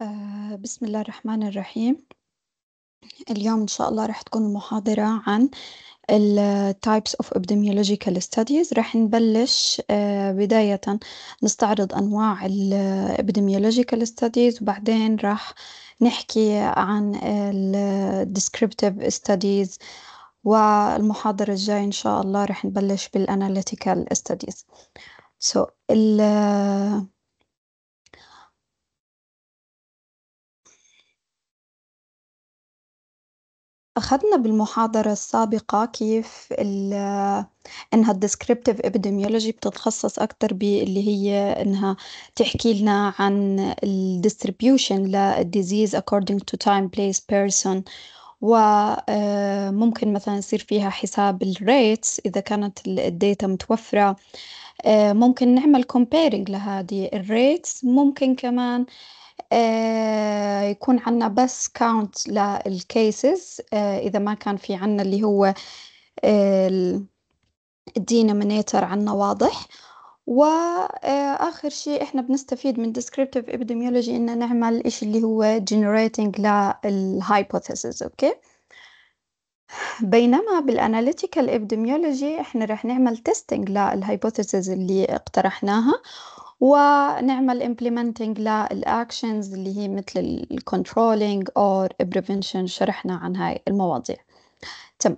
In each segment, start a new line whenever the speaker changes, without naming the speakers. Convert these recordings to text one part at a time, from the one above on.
آه، بسم الله الرحمن الرحيم اليوم إن شاء الله رح تكون المحاضرة عن
ال Types of Epidemiological Studies رح نبلش آه، بداية نستعرض أنواع ال Epidemiological Studies وبعدين رح نحكي عن ال Descriptive Studies والمحاضرة الجاية إن شاء الله رح نبلش Analytical Studies so
ال أخذنا بالمحاضرة السابقة
كيف ال إنها الديسكريبتيف descriptive epidemiology بتتخصص أكتر باللي هي إنها تحكي لنا عن ال distribution لل according to time, place, person وممكن آه، مثلا يصير فيها حساب الريتس إذا كانت الداتا متوفرة آه، ممكن نعمل comparing لهذه الريتس ممكن كمان آه، يكون عنا بس كاونت للكيسز آه، إذا ما كان في عنا اللي هو آه، الدينومينيتر عنا واضح وآخر شيء إحنا بنستفيد من descriptive epidemiology إن نعمل إيش اللي هو generating للhypothesis أوكي بينما بالاناليتيكال ابيديميولوجي احنا راح نعمل تيستينج للهايبوثيسز اللي اقترحناها ونعمل implementing للأكشنز اللي هي مثل الكنترولينج أو prevention شرحنا عن هاي المواضيع تم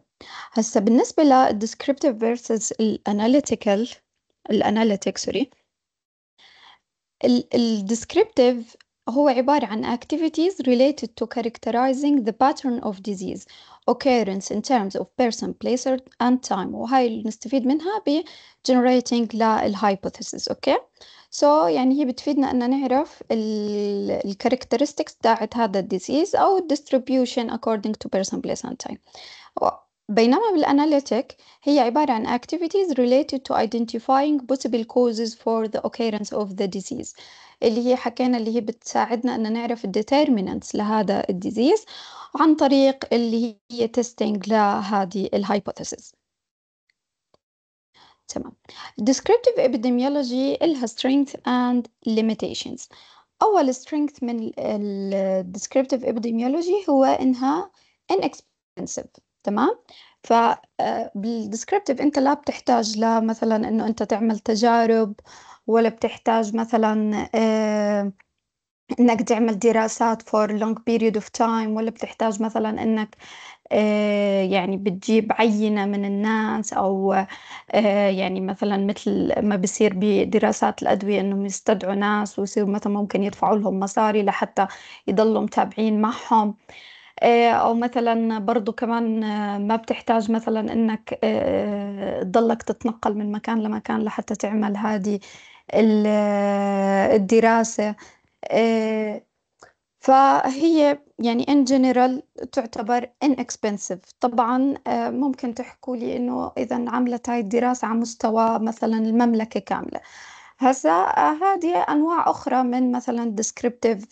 هسا بالنسبة للديسكريبتيف versus الاناليتيكال الاناليتيك سوري الديسكريبتيف هو عبارة عن activities related to characterizing the pattern of disease occurrence in terms of person, place and time وهاي اللي نستفيد منها ب generating للhypothesis hypothesis. okay? so يعني هي بتفيدنا ان نعرف ال characteristics تاعت هذا disease او distribution according to person, place and time بينما بالاناليتيك هي عبارة عن activities related to identifying possible causes for the occurrence of the disease اللي هي حكينا اللي هي بتساعدنا أن نعرف الdeterminants لهذا الديزيز عن طريق اللي هي testing لهذه الهايبوثيسز تمام descriptive epidemiology إلها strength and limitations أول strength من ال descriptive epidemiology هو إنها inexpensive تمام فبالديسكريبتيف آه، انت لا بتحتاج مثلا انه انت تعمل تجارب ولا بتحتاج مثلا آه، انك تعمل دراسات فور لونج period اوف تايم ولا بتحتاج مثلا انك آه، يعني بتجيب عينة من الناس أو يعني مثلا مثل ما بصير بدراسات الأدوية إنهم يستدعوا ناس ويصيروا مثلا ممكن يدفعوا لهم مصاري لحتى يضلوا متابعين معهم آه، او مثلا برضو كمان آه، ما بتحتاج مثلا انك آه، تضلك تتنقل من مكان لمكان لحتى تعمل هذه الدراسة فهي يعني in general تعتبر inexpensive طبعا ممكن تحكوا لي انه اذا عملت هاي الدراسة على مستوى مثلا المملكة كاملة هسا هذه آه، انواع اخرى من مثلا ديسكريبتيف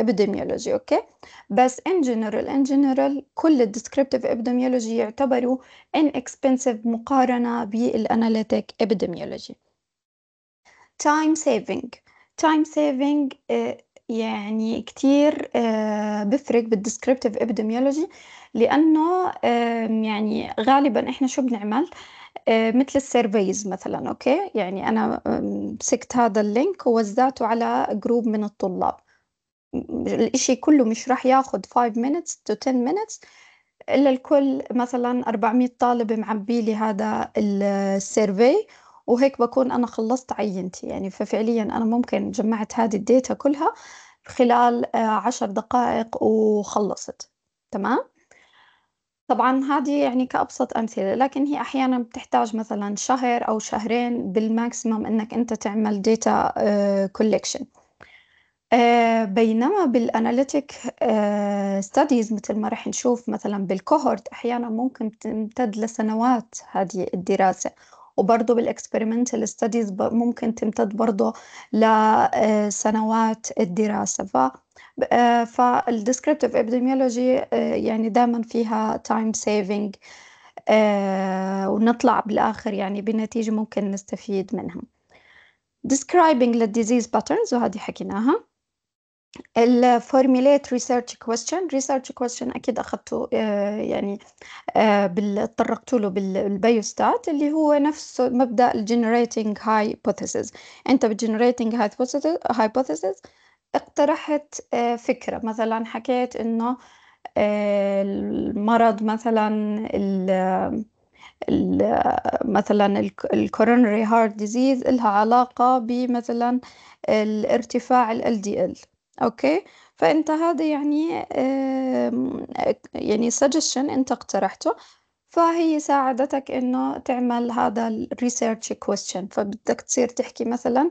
ابيديميولوجي آه، اوكي بس ان جنرال ان جنرال كل الديسكريبتيف ابيديميولوجي يعتبروا ان اكسبنسيف مقارنة بالاناليتيك ابيديميولوجي تايم saving تايم saving آه، يعني كتير بفرق بالديسكريبتيف ابيديميولوجي لانه يعني غالبا احنا شو بنعمل آه آه، مثل السيرفيز مثلا اوكي يعني انا مسكت هذا اللينك ووزعته على جروب من الطلاب الإشي كله مش راح ياخد 5 minutes to 10 minutes إلا الكل مثلا 400 طالب معبي لي هذا السيرفي وهيك بكون أنا خلصت عينتي يعني ففعليا أنا ممكن جمعت هذه الداتا كلها خلال آه، عشر دقائق وخلصت تمام طبعًا هذه يعني كأبسط أمثلة، لكن هي أحيانًا بتحتاج مثلًا شهر أو شهرين بالماكسيمم إنك أنت تعمل داتا آه، آه، كوليكشن بينما بالاناليتيك آه، ستاديز مثل متل ما رح نشوف مثلًا بالكوهورت أحيانًا ممكن تمتد لسنوات هذه الدراسة، وبرضه بالاكسبيرمنتال ستاديز ممكن تمتد برضه لسنوات الدراسة ف آه، فالديسكريبتيف ابيديميولوجي آه، يعني دائما فيها تايم آه، سيفنج ونطلع بالاخر يعني بنتيجه ممكن نستفيد منها describing the disease patterns وهذه حكيناها ال formulate research question research question أكيد أخذته يعني تطرقت له بالبيوستات اللي هو نفس مبدأ generating hypothesis أنت generating hypothesis اقترحت آه، فكرة مثلا حكيت إنه آه، المرض مثلا ال مثلا الكورونري هارت ديزيز إلها علاقة بمثلا الارتفاع ال LDL أوكي فأنت هذا يعني يعني سجشن أنت اقترحته فهي ساعدتك إنه تعمل هذا الريسيرش كويستشن فبدك تصير تحكي مثلا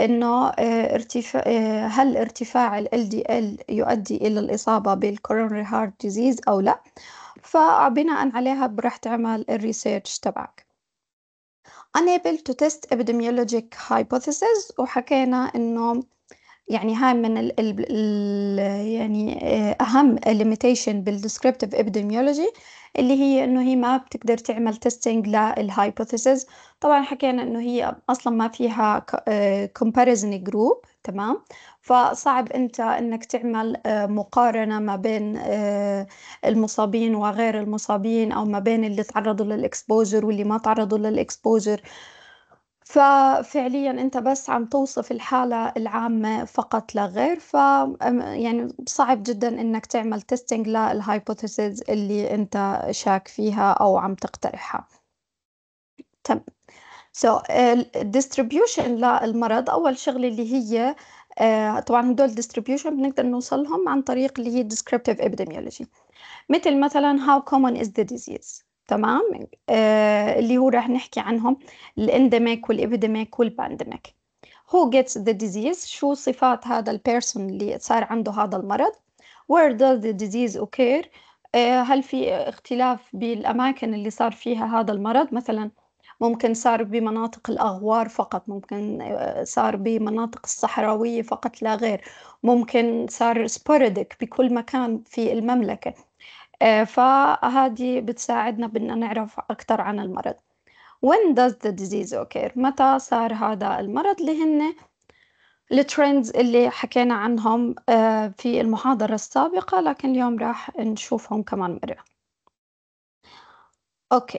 انه آه، ارتفاع آه، هل ارتفاع ال LDL يؤدي الى الاصابه بالكورونري هارت ديزيز او لا فبناء عليها راح تعمل الريسيرش تبعك unable to test epidemiologic hypothesis وحكينا انه يعني هاي من الـ الـ الـ يعني آه، أهم limitation بالديسكريبتيف ابيديميولوجي اللي هي انه هي ما بتقدر تعمل تيستينج للهايبوثيسز طبعا حكينا انه هي اصلا ما فيها كومباريزن آه، جروب تمام فصعب انت انك تعمل آه، مقارنه ما بين المصابين وغير المصابين او ما بين اللي تعرضوا للاكسبوجر واللي ما تعرضوا للاكسبوجر ففعليا انت بس عم توصف الحالة العامة فقط لا غير ف يعني صعب جدا انك تعمل تيستينج للهايبوثيسز اللي انت شاك فيها او عم تقترحها تم سو الديستريبيوشن للمرض اول شغله اللي هي uh, طبعا هدول الديستريبيوشن بنقدر نوصلهم عن طريق اللي هي descriptive epidemiology مثل مثلا how common is the disease تمام آه اللي هو راح نحكي عنهم الانديميك والابيديميك والبانديميك هو gets the disease شو صفات هذا البيرسون اللي صار عنده هذا المرض where does the disease occur آه هل في اختلاف بالأماكن اللي صار فيها هذا المرض مثلا ممكن صار بمناطق الأغوار فقط ممكن آه، صار بمناطق الصحراوية فقط لا غير ممكن صار سبوريديك بكل مكان في المملكة آه، فهذه بتساعدنا بأن نعرف أكثر عن المرض when does the disease occur متى صار هذا المرض اللي هن الترندز اللي حكينا عنهم آه، في المحاضرة السابقة لكن اليوم راح نشوفهم كمان مرة أوكي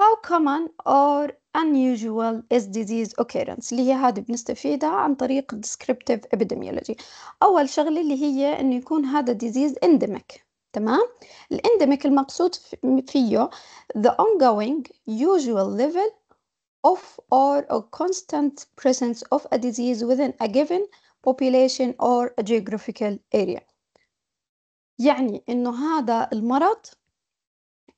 How common or unusual is disease occurrence اللي هي هذه بنستفيدها عن طريق descriptive epidemiology أول شغلة اللي هي إنه يكون هذا disease endemic تمام الاندمج المقصود فيه the ongoing usual level of or a constant presence of a disease within a given population or a geographical area يعني انه هذا المرض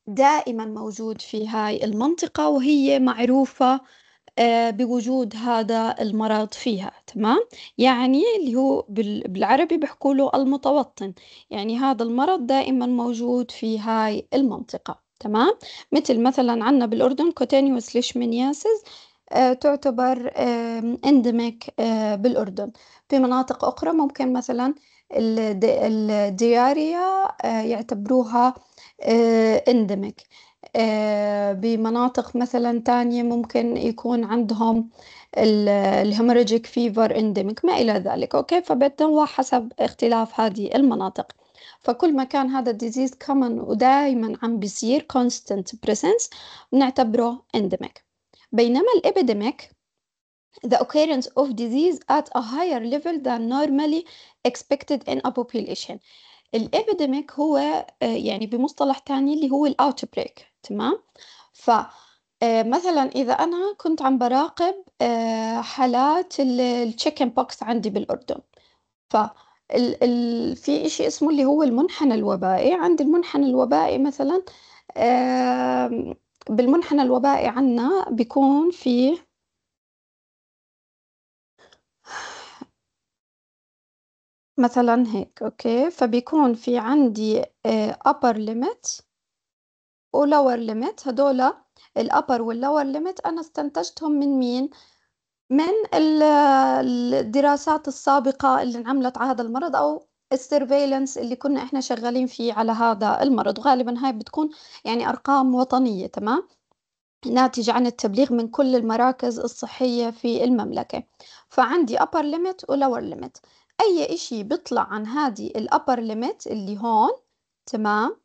دائما موجود في هاي المنطقة وهي معروفة آه، بوجود هذا المرض فيها تمام يعني اللي هو بالعربي بحكوا له المتوطن يعني هذا المرض دائما موجود في هاي المنطقة تمام مثل مثلا عندنا بالأردن كوتينيوس ليشمنياسيس آه، تعتبر اندمك آه، بالأردن في مناطق أخرى ممكن مثلا الدياريا يعتبروها اندمك آه، بمناطق مثلا تانية ممكن يكون عندهم الهيموراجيك فيفر انديميك ما إلى ذلك أوكي فبتنوع حسب اختلاف هذه المناطق فكل ما كان هذا الديزيز كومن ودائما عم بيصير constant presence بنعتبره endemic بينما الابيديميك the occurrence of disease at a higher level than normally expected in a population الابيديميك هو آه، يعني بمصطلح تاني اللي هو الاوت بريك تمام ف آه، مثلا إذا أنا كنت عم براقب آه، حالات التشيكن بوكس عندي بالأردن ف في إشي اسمه اللي هو المنحنى الوبائي عند المنحنى الوبائي مثلا
بالمنحنى الوبائي عنا بيكون فيه مثلًا هيك أوكي، فبيكون
في عندي آآ آه، upper limit وlower limit هادول الupper والlower limit أنا استنتجتهم من مين؟ من ال الدراسات السابقة اللي انعملت على هذا المرض أو السيرفيلنس اللي كنا إحنا شغالين فيه على هذا المرض، وغالبًا هاي بتكون يعني أرقام وطنية تمام؟ ناتجة عن التبليغ من كل المراكز الصحية في المملكة، فعندي upper limit وlower limit. أي إشي بيطلع عن هذه الأبر ليميت اللي هون تمام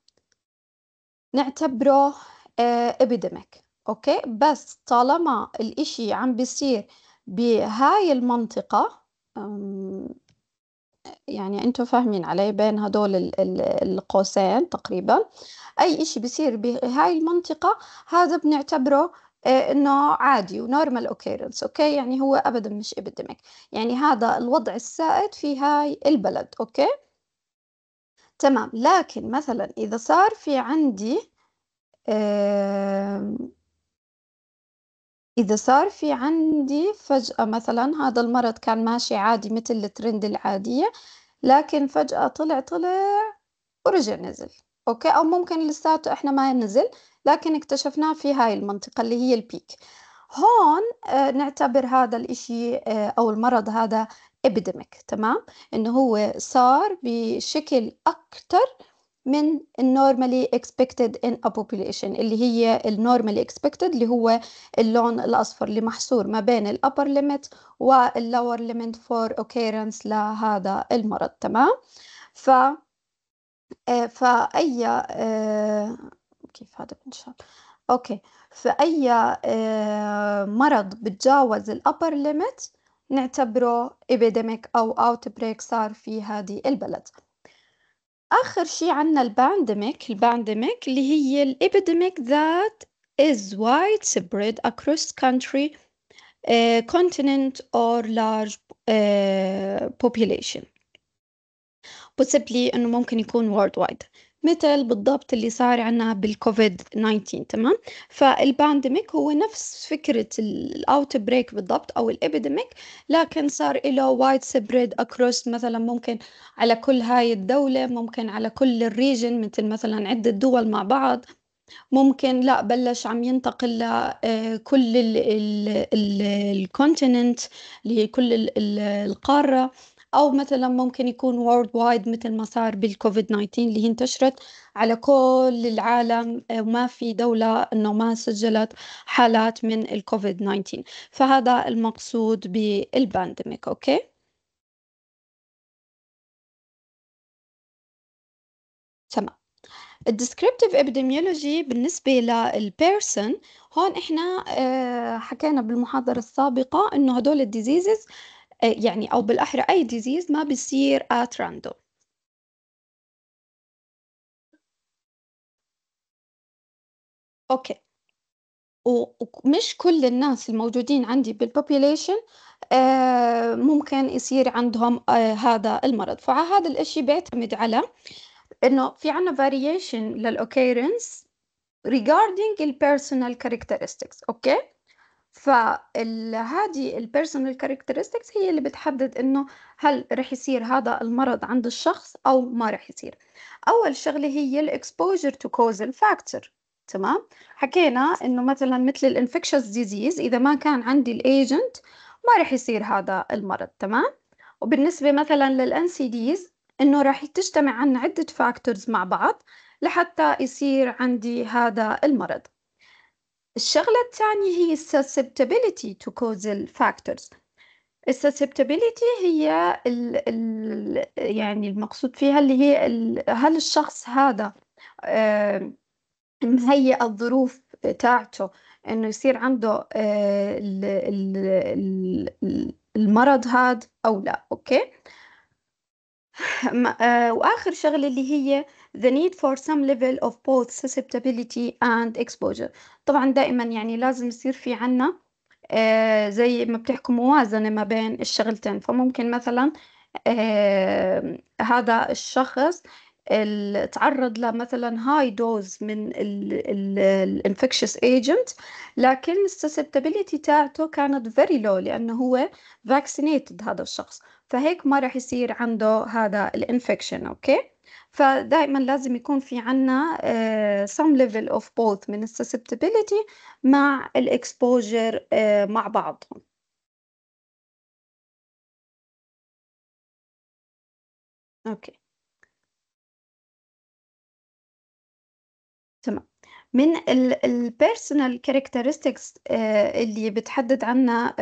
نعتبره آه، epidemic أوكي بس طالما الإشي عم بيصير بهاي المنطقة يعني انتم فاهمين علي بين هدول القوسين تقريبا اي اشي بيصير بهاي المنطقة هذا بنعتبره آه، انه عادي ونورمال اوكيرنس اوكي يعني هو ابدا مش ابيديميك يعني هذا الوضع السائد في هاي البلد اوكي تمام لكن مثلا اذا صار في عندي إذا صار في عندي فجأة مثلا هذا المرض كان ماشي عادي مثل الترند العادية لكن فجأة طلع طلع ورجع نزل أوكي، أو ممكن لساته إحنا ما نزل، لكن اكتشفناه في هاي المنطقة اللي هي البيك. هون آه، نعتبر هذا الإشي آه، أو المرض هذا ابيديميك تمام؟ إنه هو صار بشكل اكثر من النورمالي expected in a population اللي هي النورمالي expected اللي هو اللون الأصفر اللي محصور ما بين الابر limit واللور limit for occurrence لهذا المرض تمام؟ ف آآ فأي آآ كيف هذا بنشر أوكي، فأي آآ مرض بتجاوز الupper limit نعتبره epidemic أو outbreak صار في هادي البلد. آخر شي عنا الpandemic، الpandemic اللي هي الepidemic that is widespread across country آآ continent or large آآ population. possibly انه ممكن يكون وورلد وايد مثل بالضبط اللي صار عنا بالكوفيد 19 تمام فالبانديميك هو نفس فكرة الاوت بريك بالضبط او الابيديميك لكن صار له وايد سبريد اكروس مثلا ممكن على كل هاي الدولة ممكن على كل الريجن مثل مثلا عدة دول مع بعض ممكن لا بلش عم ينتقل لكل الكونتيننت لكل القارة أو مثلا ممكن يكون وورد وايد مثل ما صار بالكوفيد 19 اللي هي انتشرت على كل العالم آه، وما في دولة أنه ما سجلت حالات من الكوفيد 19 فهذا المقصود
بالبانديميك أوكي؟ تمام الديسكريبتيف ابيديميولوجي بالنسبة للبيرسون
هون احنا آه، حكينا بالمحاضرة السابقة انه هدول الديزيزز
آه، يعني أو بالأحرى أي ديزيز ما بيصير at random أوكي ومش كل الناس الموجودين عندي بالبوبيليشن
آه، ممكن يصير عندهم آه، هذا المرض فهذا الاشي بيعتمد على انه في عنا variation للاوكيرنس regarding personal characteristics اوكي فهذه ال personal characteristics هي اللي بتحدد إنه هل رح يصير هذا المرض عند الشخص أو ما رح يصير أول شغلة هي الاكسبوجر to causal factor تمام حكينا إنه مثلا مثل الانفكشس ديزيز إذا ما كان عندي الايجنت ما رح يصير هذا المرض تمام وبالنسبة مثلا للان سي ديز إنه رح تجتمع عنا عدة فاكتورز مع بعض لحتى يصير عندي هذا المرض الشغلة الثانية هي susceptibility to causal factors susceptibility هي الـ الـ يعني المقصود فيها اللي هي هل الشخص هذا مهيئ الظروف تاعته انه يصير عنده الـ آه، الـ المرض هذا او لا اوكي آه، واخر شغله اللي هي the need for some level of both susceptibility and exposure طبعا دائما يعني لازم يصير في عنا آه، زي ما بتحكوا موازنة ما بين الشغلتين فممكن مثلا آه، هذا الشخص تعرض لمثلا هاي دوز من الانفكشس ايجنت لكن السسبتابيليتي تاعته كانت فيري لو لانه هو فاكسينيتد هذا الشخص فهيك ما راح يصير عنده هذا الانفكشن اوكي okay? فدائما لازم يكون في عنا آه، some level of both من susceptibility
مع الاكسبوجر آه، مع بعضهم اوكي تمام من البيرسونال
كاركترستكس آه، اللي بتحدد عنا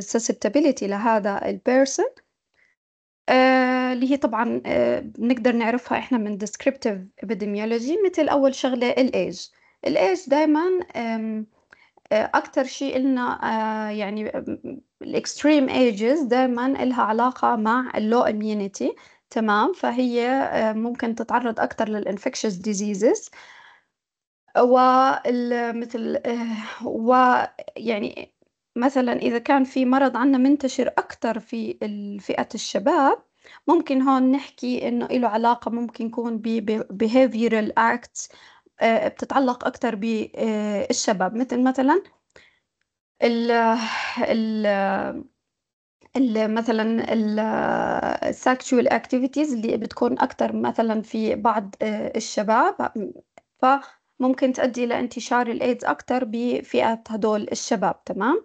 susceptibility لهذا البيرسون اللي هي طبعا بنقدر آه، نعرفها احنا من descriptive epidemiology مثل اول شغله الايج الايج دائما اكثر آه، شيء لنا آه، يعني الاكستريم ايجز دائما لها علاقه مع اللو اميونيتي تمام فهي ممكن تتعرض اكثر للانفكشس ديزيزز ومثل ويعني مثلا اذا كان في مرض عندنا منتشر اكثر في فئه الشباب ممكن هون نحكي إنه له علاقة ممكن يكون ب behavioral acts آه، بتتعلق اكثر بالشباب آه، مثل مثلا ال ال ال مثلا السكشوال اكتيفيتيز اللي بتكون اكثر مثلا في بعض آه، الشباب فممكن تؤدي لانتشار الايدز اكثر بفئه هدول الشباب تمام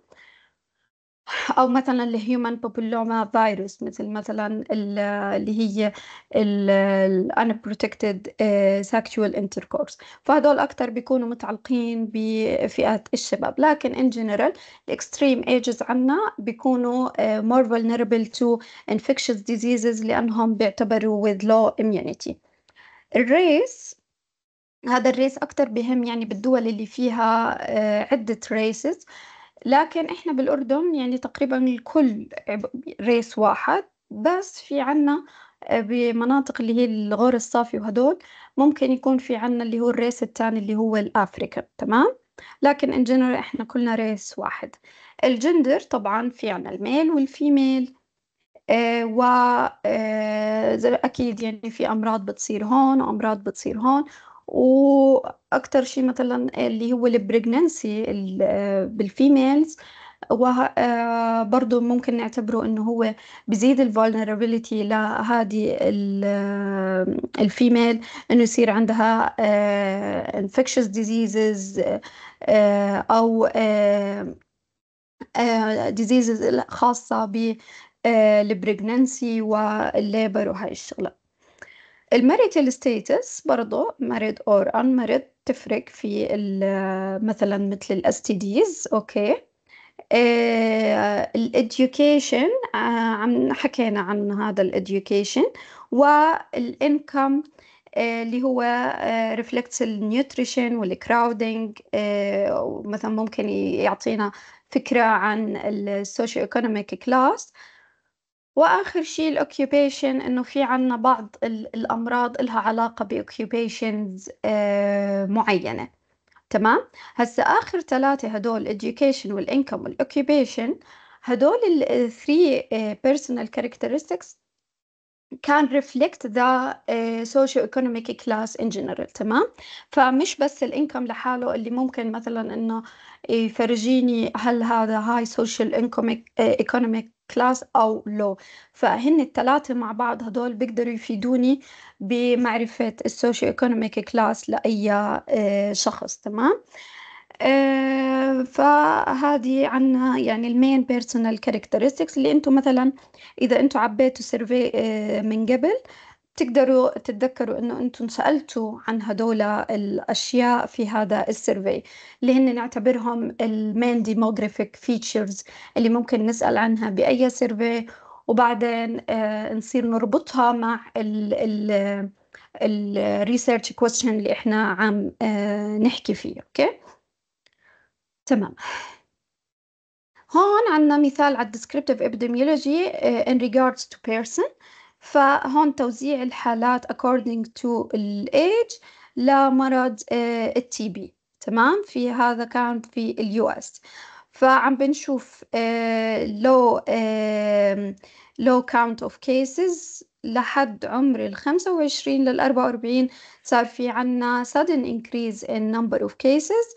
أو مثلًا human papilloma virus مثل مثلًا اللي هي الـ unprotected آه، sexual intercourse فهاذول أكتر بيكونوا متعلقين بفئات الشباب، لكن in general الextreme ages عنا بيكونوا آه، more vulnerable to infectious diseases لأنهم بيعتبروا with low immunity. الريس هذا الريس أكتر بهم يعني بالدول اللي فيها آه، عدة ريسز لكن إحنا بالأردن يعني تقريبا الكل ريس واحد بس في عنا آه، بمناطق اللي هي الغور الصافي وهدول ممكن يكون في عنا اللي هو الريس الثاني اللي هو الأفريكان تمام لكن ان جنرال احنا كلنا ريس واحد الجندر طبعا في عنا الميل والفيميل آه و آه اكيد يعني في امراض بتصير هون وامراض بتصير هون واكتر شيء مثلا اللي هو البريجننسي بالفيميلز وبرضه ممكن نعتبره انه هو بزيد الفولنربيليتي لهذه الفيميل آه، انه يصير عندها انفكشس آه، ديزيزز آه، او ديزيزز خاصة بالبريجننسي والليبر وهاي الشغلات الماريتال ستيتس برضو برضه married ان unmarried تفرق في مثلا مثل الاس تي ديز اوكي آه، الاديوكيشن آه، عم حكينا عن هذا الاديوكيشن والانكم آه، اللي هو ريفلكتس النيوتريشن والكراودنج مثلا ممكن يعطينا فكرة عن السوشيو ايكونوميك كلاس واخر شيء الاوكيوبيشن انه في عنا بعض الامراض لها علاقه باوكيوبيشنز آه، معينه تمام هسه اخر ثلاثه هدول education والانكم والاوكيوبيشن هدول الثري بيرسونال كاركترستكس كان reflect the uh, socio economic class in general تمام فمش بس الانكم لحاله اللي ممكن مثلا انه يفرجيني هل هذا هاي social economic uh، economic كلاس أو لو فهن الثلاثة مع بعض هدول بيقدروا يفيدوني بمعرفة السوشيو ايكونوميك كلاس لأي uh، شخص تمام آه، فهذه عنا يعني المين بيرسونال كاركترستكس اللي انتم مثلا اذا انتم عبيتوا سيرفي آه، من قبل تقدروا تتذكروا انه انتم سالتوا عن هدول الاشياء في هذا السيرفي اللي هن نعتبرهم المين ديموغرافيك فيتشرز اللي ممكن نسال عنها باي سيرفي وبعدين آه، نصير نربطها مع ال ال الريسيرش كويستشن اللي احنا عم نحكي فيه اوكي okay? تمام هون عندنا مثال على descriptive epidemiology آه، in regards to person فهون توزيع الحالات according to age لمرض آه، التي بي تمام في هذا كان في اليو اس فعم بنشوف لو لو كاونت اوف كيسز لحد عمر ال 25 لل 44 صار في عنا sudden increase in number of cases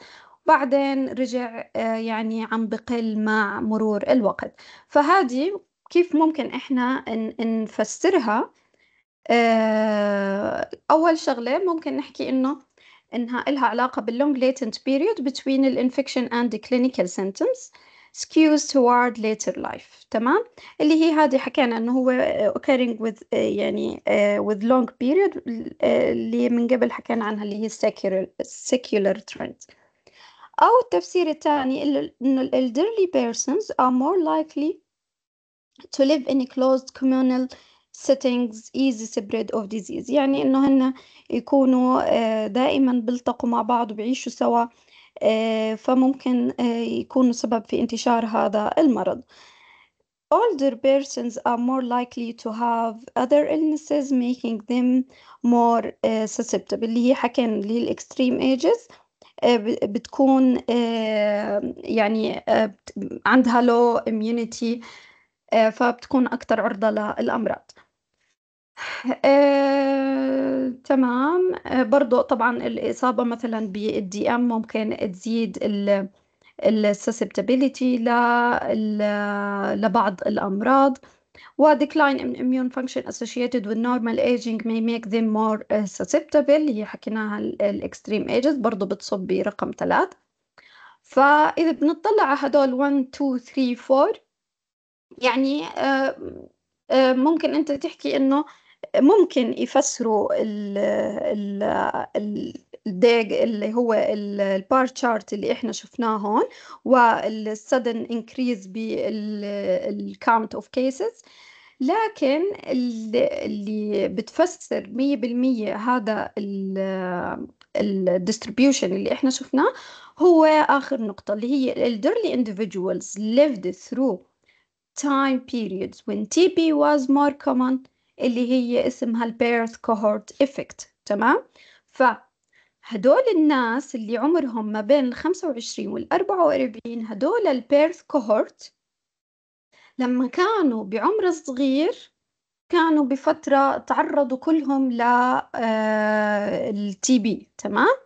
بعدين رجع آه، يعني عم بقل مع مرور الوقت فهذه كيف ممكن إحنا نفسرها آه، أول شغلة ممكن نحكي إنه إنها إلها علاقة باللونج latent period between الانفكشن and كلينيكال clinical symptoms skews toward later life تمام اللي هي هذه حكينا انه هو occurring with آه، يعني with long period اللي من قبل حكينا عنها اللي هي secular secular trend أو التفسير الثاني إنه ال elderly persons are more likely to live in closed communal settings easy spread of disease يعني إنه هن يكونوا دائما بيلتقوا مع بعض وبيعيشوا سوا فممكن يكونوا سبب في انتشار هذا المرض Older persons are more likely to have other illnesses making them more susceptible اللي هي حكينا اللي هي الاكستريم ages آه، بتكون آه، يعني آه، عندها لو اميونيتي فبتكون أكثر عرضة للأمراض تمام برضو طبعا الإصابة مثلا بالدي ام ممكن تزيد السسبتابيليتي لبعض الأمراض وديكلاين in immune function associated with normal aging may make them more uh, susceptible هي حكيناها الاكستريم ايجز برضه بتصب برقم ثلاث فإذا بنطلع على هدول 1 2 3 4 يعني آه، آه، ممكن أنت تحكي إنه ممكن يفسروا ال ال الديج اللي هو البار تشارت اللي احنا شفناه هون والسدن انكريز بالكاونت اوف كيسز لكن اللي بتفسر 100% هذا الديستريبيوشن اللي احنا شفناه هو آخر نقطة اللي هي elderly individuals lived through time periods when TB was more common اللي هي اسمها البيرث كوهورت إفكت تمام فهدول الناس اللي عمرهم ما بين ال 25 وال 44 هدول البيرث كوهورت لما كانوا بعمر صغير كانوا بفترة تعرضوا كلهم للتي آه، بي تمام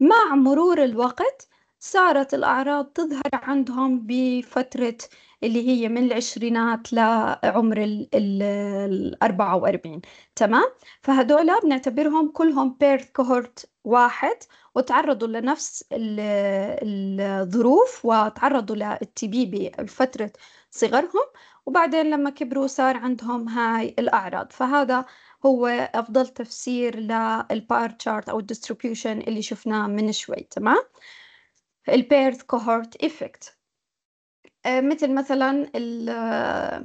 مع مرور الوقت صارت الأعراض تظهر عندهم بفترة اللي هي من العشرينات لعمر ال 44 تمام فهدول بنعتبرهم كلهم بيرث كوهورت واحد وتعرضوا لنفس الظروف وتعرضوا للتي بي بفترة صغرهم وبعدين لما كبروا صار عندهم هاي الأعراض فهذا هو أفضل تفسير للبار تشارت أو الديستريبيوشن اللي شفناه من شوي تمام البيرث كوهورت إيفكت آه، مثل مثلا آه،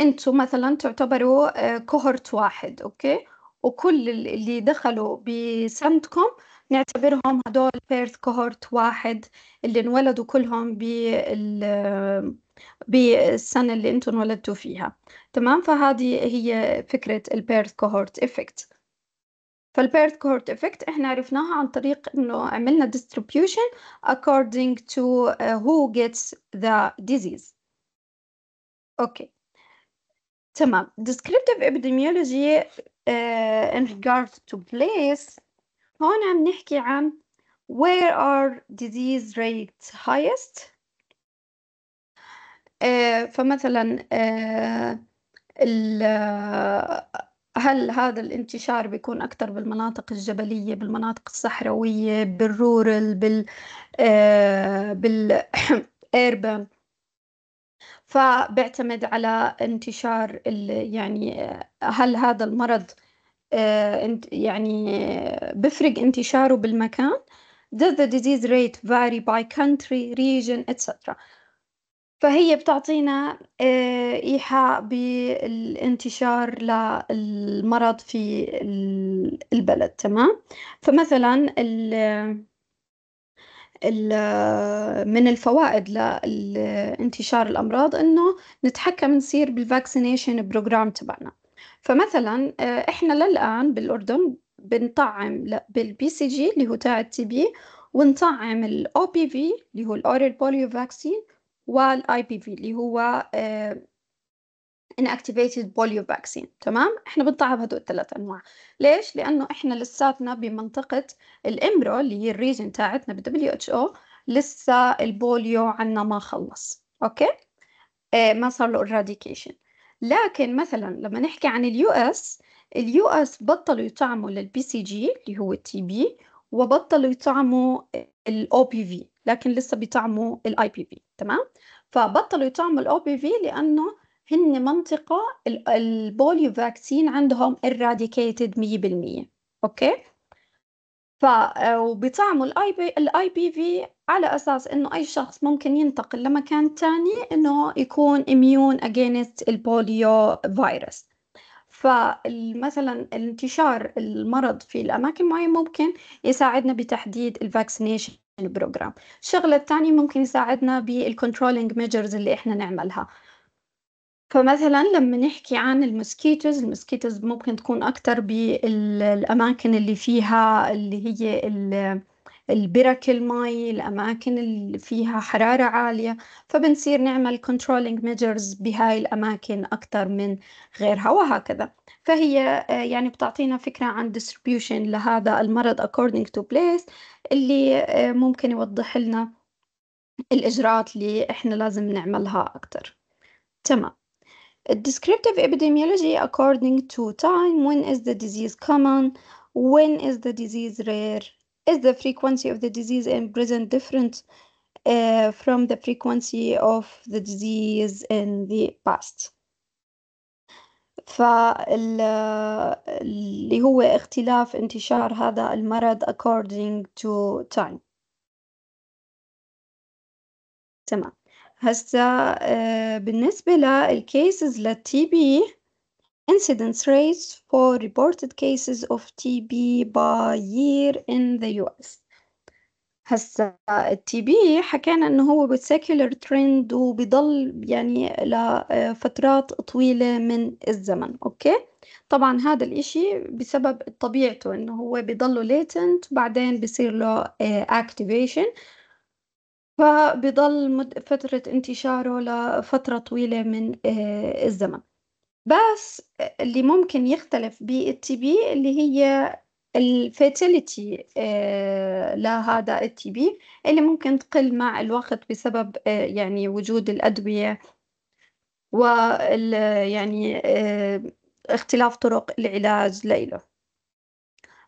انتم مثلا تعتبروا كوهرت آه، واحد اوكي وكل اللي دخلوا بسنتكم نعتبرهم هدول بيرث كوهرت واحد اللي انولدوا كلهم بال بالسنة اللي انتم انولدتوا فيها تمام فهذه هي فكرة البيرث كوهرت افكت فالبيرت كورت effect احنا عرفناها عن طريق انه عملنا distribution according to who gets the disease اوكي تمام descriptive epidemiology uh, in regard to place هون عم نحكي عن where are disease rates highest uh, فمثلا uh, هل هذا الانتشار بيكون أكثر بالمناطق الجبلية بالمناطق الصحراوية بالرورال بال آه بالإيربان فبيعتمد على انتشار يعني هل هذا المرض آه، يعني بفرق انتشاره بالمكان does the disease rate vary by country region etc فهي بتعطينا آه، إيحاء بالانتشار للمرض في البلد تمام فمثلا من الفوائد لانتشار الأمراض إنه نتحكم نصير بالفاكسينيشن بروجرام تبعنا فمثلا آه، إحنا للآن بالأردن بنطعم بالبي سي جي اللي هو تاع التي بي ونطعم الاو بي في اللي هو الاورال بوليو فاكسين والاي بي في اللي هو آه، inactivated polio vaccine تمام احنا بنطعم هدول الثلاث انواع ليش لانه احنا لساتنا بمنطقه الامرو اللي هي الريجن تاعتنا بالدبليو اتش او لسه البوليو عنا ما خلص اوكي اه ما صار له eradication لكن مثلا لما نحكي عن اليو اس اليو اس بطلوا يطعموا للبي سي جي اللي هو التي بي وبطلوا يطعموا الاو بي في لكن لسه بيطعموا الاي بي في تمام فبطلوا يطعموا الاو بي في لانه هن منطقه البوليو فاكسين عندهم اراديكيتد 100% اوكي ف آه، وبيطعموا الاي بي الاي بي في على اساس انه اي شخص ممكن ينتقل لمكان تاني انه يكون اميون اجينست البوليو فيروس فمثلا انتشار المرض في الاماكن معينه ممكن يساعدنا بتحديد الفاكسينيشن البروجرام الشغله الثانيه ممكن يساعدنا بالكنترولينج ميجرز اللي احنا نعملها فمثلا لما نحكي عن المسكيتوز المسكيتوز ممكن تكون اكثر بالاماكن اللي فيها اللي هي البرك المي الأماكن اللي فيها حرارة عالية فبنصير نعمل كنترولينج ميجرز بهاي الأماكن أكثر من غيرها وهكذا فهي آه، يعني بتعطينا فكرة عن distribution لهذا المرض according to place اللي آه، ممكن يوضح لنا الإجراءات اللي إحنا لازم نعملها أكثر تمام Descriptive epidemiology according to time when is the disease common when is the disease rare is the frequency of the disease in prison different uh, from the frequency of the disease in the past فاللي هو اختلاف انتشار هذا المرض according to time تمام هسا بالنسبة للكيسز للتي بي incidence rates for reported cases of TB by year in the US هسا التي بي حكينا انه هو بسيكولر ترند وبضل يعني لفترات طويله من الزمن اوكي طبعا هذا الاشي بسبب طبيعته انه هو بيضله ليتنت وبعدين بصير له اكتيفيشن آه، فبضل فترة انتشاره لفترة طويلة من آه، الزمن بس اللي ممكن يختلف بالتي بي اللي هي الفاتيليتي آه، لهذا التي بي اللي ممكن تقل مع الوقت بسبب آه، يعني وجود الأدوية ويعني آه، اختلاف طرق العلاج لإله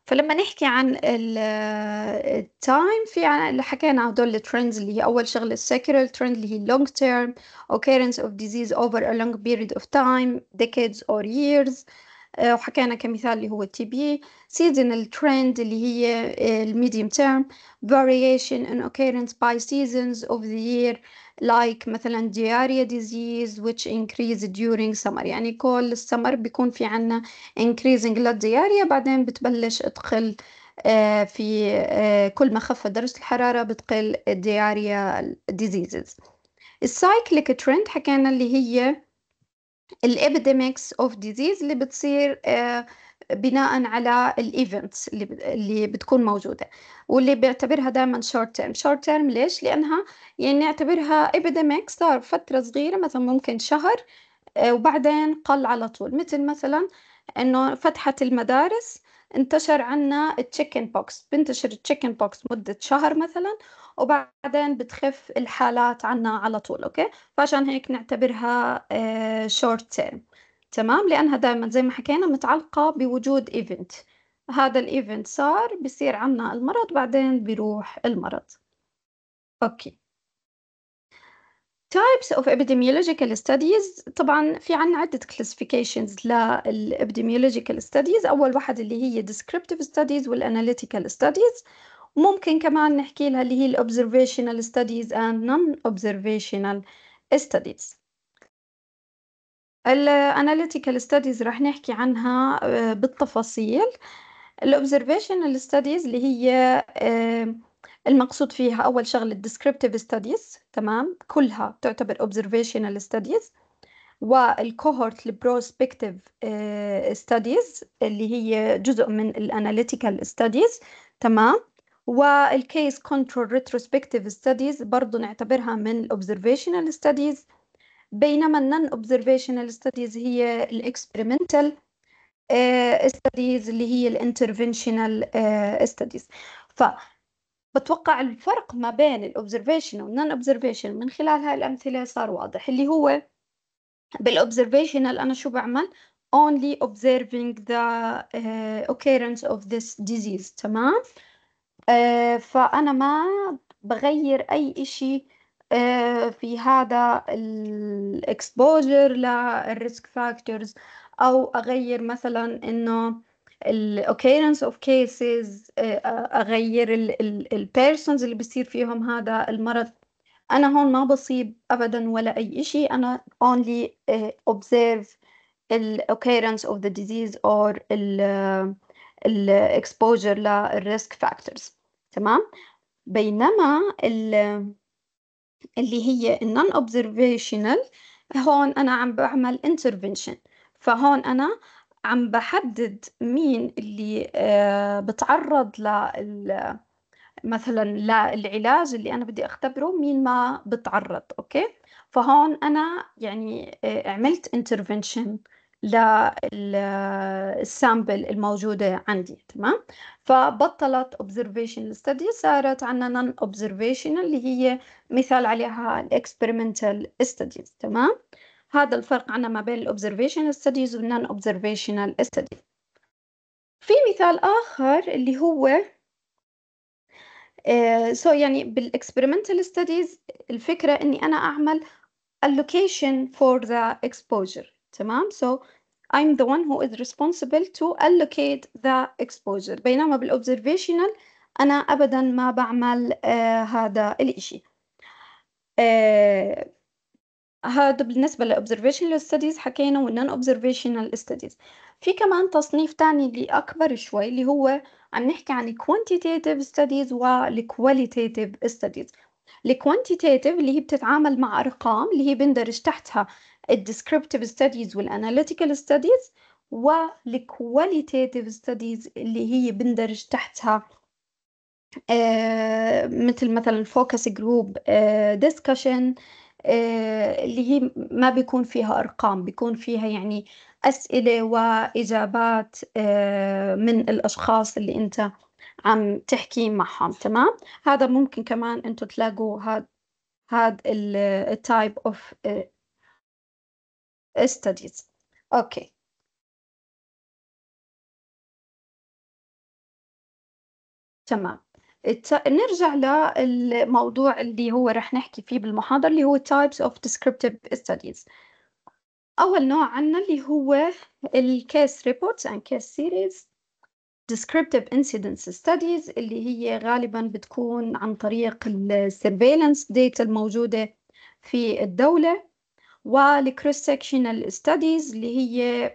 فلما نحكي عن التايم في اللي حكينا هدول الترندز اللي هي اول شغله السيكولار ترند اللي هي long term occurrence of disease over a long period of time decades or years آه، وحكينا كمثال اللي هو تي بي سيزونال trend اللي هي آه، الميديم term variation in occurrence by seasons of the year like مثلا diarrhea disease which increase during summer يعني كل السمر بيكون في عنا انكريزنج للدياريا بعدين بتبلش تقل آه، في كل ما خف درجة الحرارة بتقل الدياريا diseases السايكليك ترند حكينا اللي هي الابيديميكس اوف ديزيز اللي بتصير آه، بناء على الايفنتس اللي اللي بتكون موجوده واللي بيعتبرها دائما شورت تيرم شورت تيرم ليش لانها يعني نعتبرها ابيديميك صار فتره صغيره مثلا ممكن شهر آه، وبعدين قل على طول مثل مثلا انه فتحت المدارس انتشر عنا التشيكن بوكس بنتشر التشيكن بوكس مدة شهر مثلا وبعدين بتخف الحالات عنا على طول أوكي فعشان هيك نعتبرها شورت آه، تيرم تمام لأنها دائما زي ما حكينا متعلقة بوجود إيفنت هذا الإيفنت صار بصير عنا المرض بعدين بيروح المرض أوكي types of epidemiological studies طبعا في عنا عدة classifications للepidemiological studies أول واحد اللي هي descriptive studies والanalytical studies ممكن كمان نحكي لها اللي هي observational studies and non-observational studies analytical studies رح نحكي عنها بالتفاصيل الobservational studies اللي هي المقصود فيها أول شغلة descriptive studies تمام كلها تعتبر observational studies والكوهورت البروسبكتيف ستاديز آه، اللي هي جزء من الاناليتيكال ستاديز تمام والكيس كنترول ريتروسبكتيف ستاديز برضه نعتبرها من الاوبزرفيشنال ستاديز بينما النن اوبزرفيشنال ستاديز هي الاكسبيرمنتال آه، ستاديز اللي هي الانترفنشنال آه، ستاديز ف بتوقع الفرق ما بين الاوبزرفيشن والنون اوبزرفيشن من خلال هاي الامثله صار واضح اللي هو بالاوبزرفيشنال انا شو بعمل only observing the uh, occurrence of this disease تمام uh, فانا ما بغير اي اشي آه، في هذا الاكسبوجر للريسك فاكتورز او اغير مثلا انه ال occurrence of cases اغير persons اللي بصير فيهم هذا المرض انا هون ما بصيب ابدا ولا اي شيء انا only observe ال occurrence of the disease or ال ال exposure risk factors تمام بينما ال اللي هي non observational هون انا عم بعمل intervention فهون انا عم بحدد مين اللي آه، بتعرض لل مثلا للعلاج اللي انا بدي اختبره مين ما بتعرض اوكي فهون انا يعني آه، عملت انترفنشن للسامبل آه، الموجودة عندي تمام فبطلت اوبزرفيشن ستدي صارت عندنا non اوبزرفيشن اللي هي مثال عليها الاكسبيرمنتال experimental studies تمام هذا الفرق عنا ما بين الobservational studies non observational studies في مثال آخر اللي هو سو uh, so يعني بالاكسبيرمنتال ستاديز الفكرة إني أنا أعمل allocation for the exposure تمام so I'm the one who is responsible to allocate the exposure بينما بالobservational أنا أبدا ما بعمل uh, هذا الإشي uh, هذا بالنسبة ل observational studies حكينا و non observational studies في كمان تصنيف تاني اللي أكبر شوي اللي هو عم نحكي عن quantitative studies و qualitative studies ال quantitative اللي هي بتتعامل مع أرقام اللي هي بندرج تحتها ال descriptive studies وال analytical studies وال qualitative studies اللي هي بندرج تحتها آه مثل مثلا focus group آه discussion آه، اللي هي ما بيكون فيها أرقام بيكون فيها يعني أسئلة وإجابات آه، من الأشخاص اللي أنت عم تحكي معهم تمام هذا ممكن كمان أنتوا تلاقوا هاد
هذا التايب اوف studies اوكي تمام نرجع للموضوع اللي هو رح
نحكي فيه بالمحاضرة اللي هو types of descriptive studies أول نوع عنا اللي هو الكيس reports and case series descriptive incidence studies اللي هي غالبا بتكون عن طريق surveillance data الموجودة في الدولة والكروس sectional studies اللي هي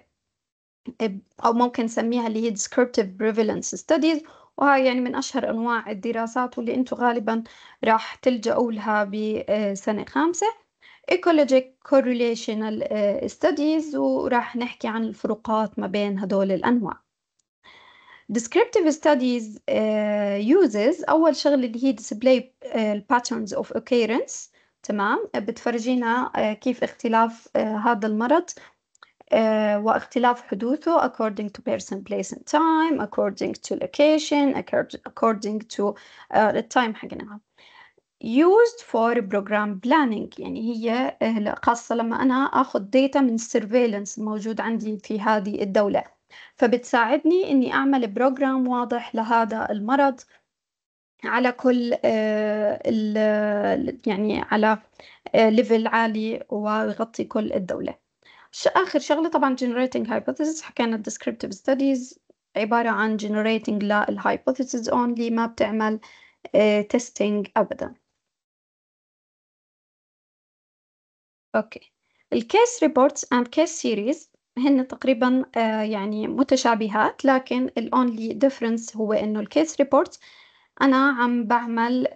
أو ممكن نسميها اللي هي descriptive prevalence studies وهاي يعني من أشهر أنواع الدراسات واللي أنتوا غالبا راح تلجأوا لها بسنة آه، خامسة Ecologic Correlational آه، Studies وراح نحكي عن الفروقات ما بين هدول الأنواع Descriptive Studies آه، uses أول شغلة اللي هي display patterns of occurrence تمام بتفرجينا كيف اختلاف هذا المرض آه، واختلاف حدوثه according to person, place and time according to location according to آه، time حقنا used for program planning يعني هي آه، خاصة لما أنا أخذ data من surveillance الموجود عندي في هذه الدولة فبتساعدني إني أعمل program واضح لهذا المرض على كل يعني على ليفل عالي ويغطي كل الدولة آخر شغلة طبعا generating hypothesis حكينا descriptive studies عبارة عن generating لل hypothesis only ما بتعمل testing أبدا أوكي الكيس reports and case series هن تقريبا يعني متشابهات لكن ال only difference هو إنه الكيس reports أنا عم بعمل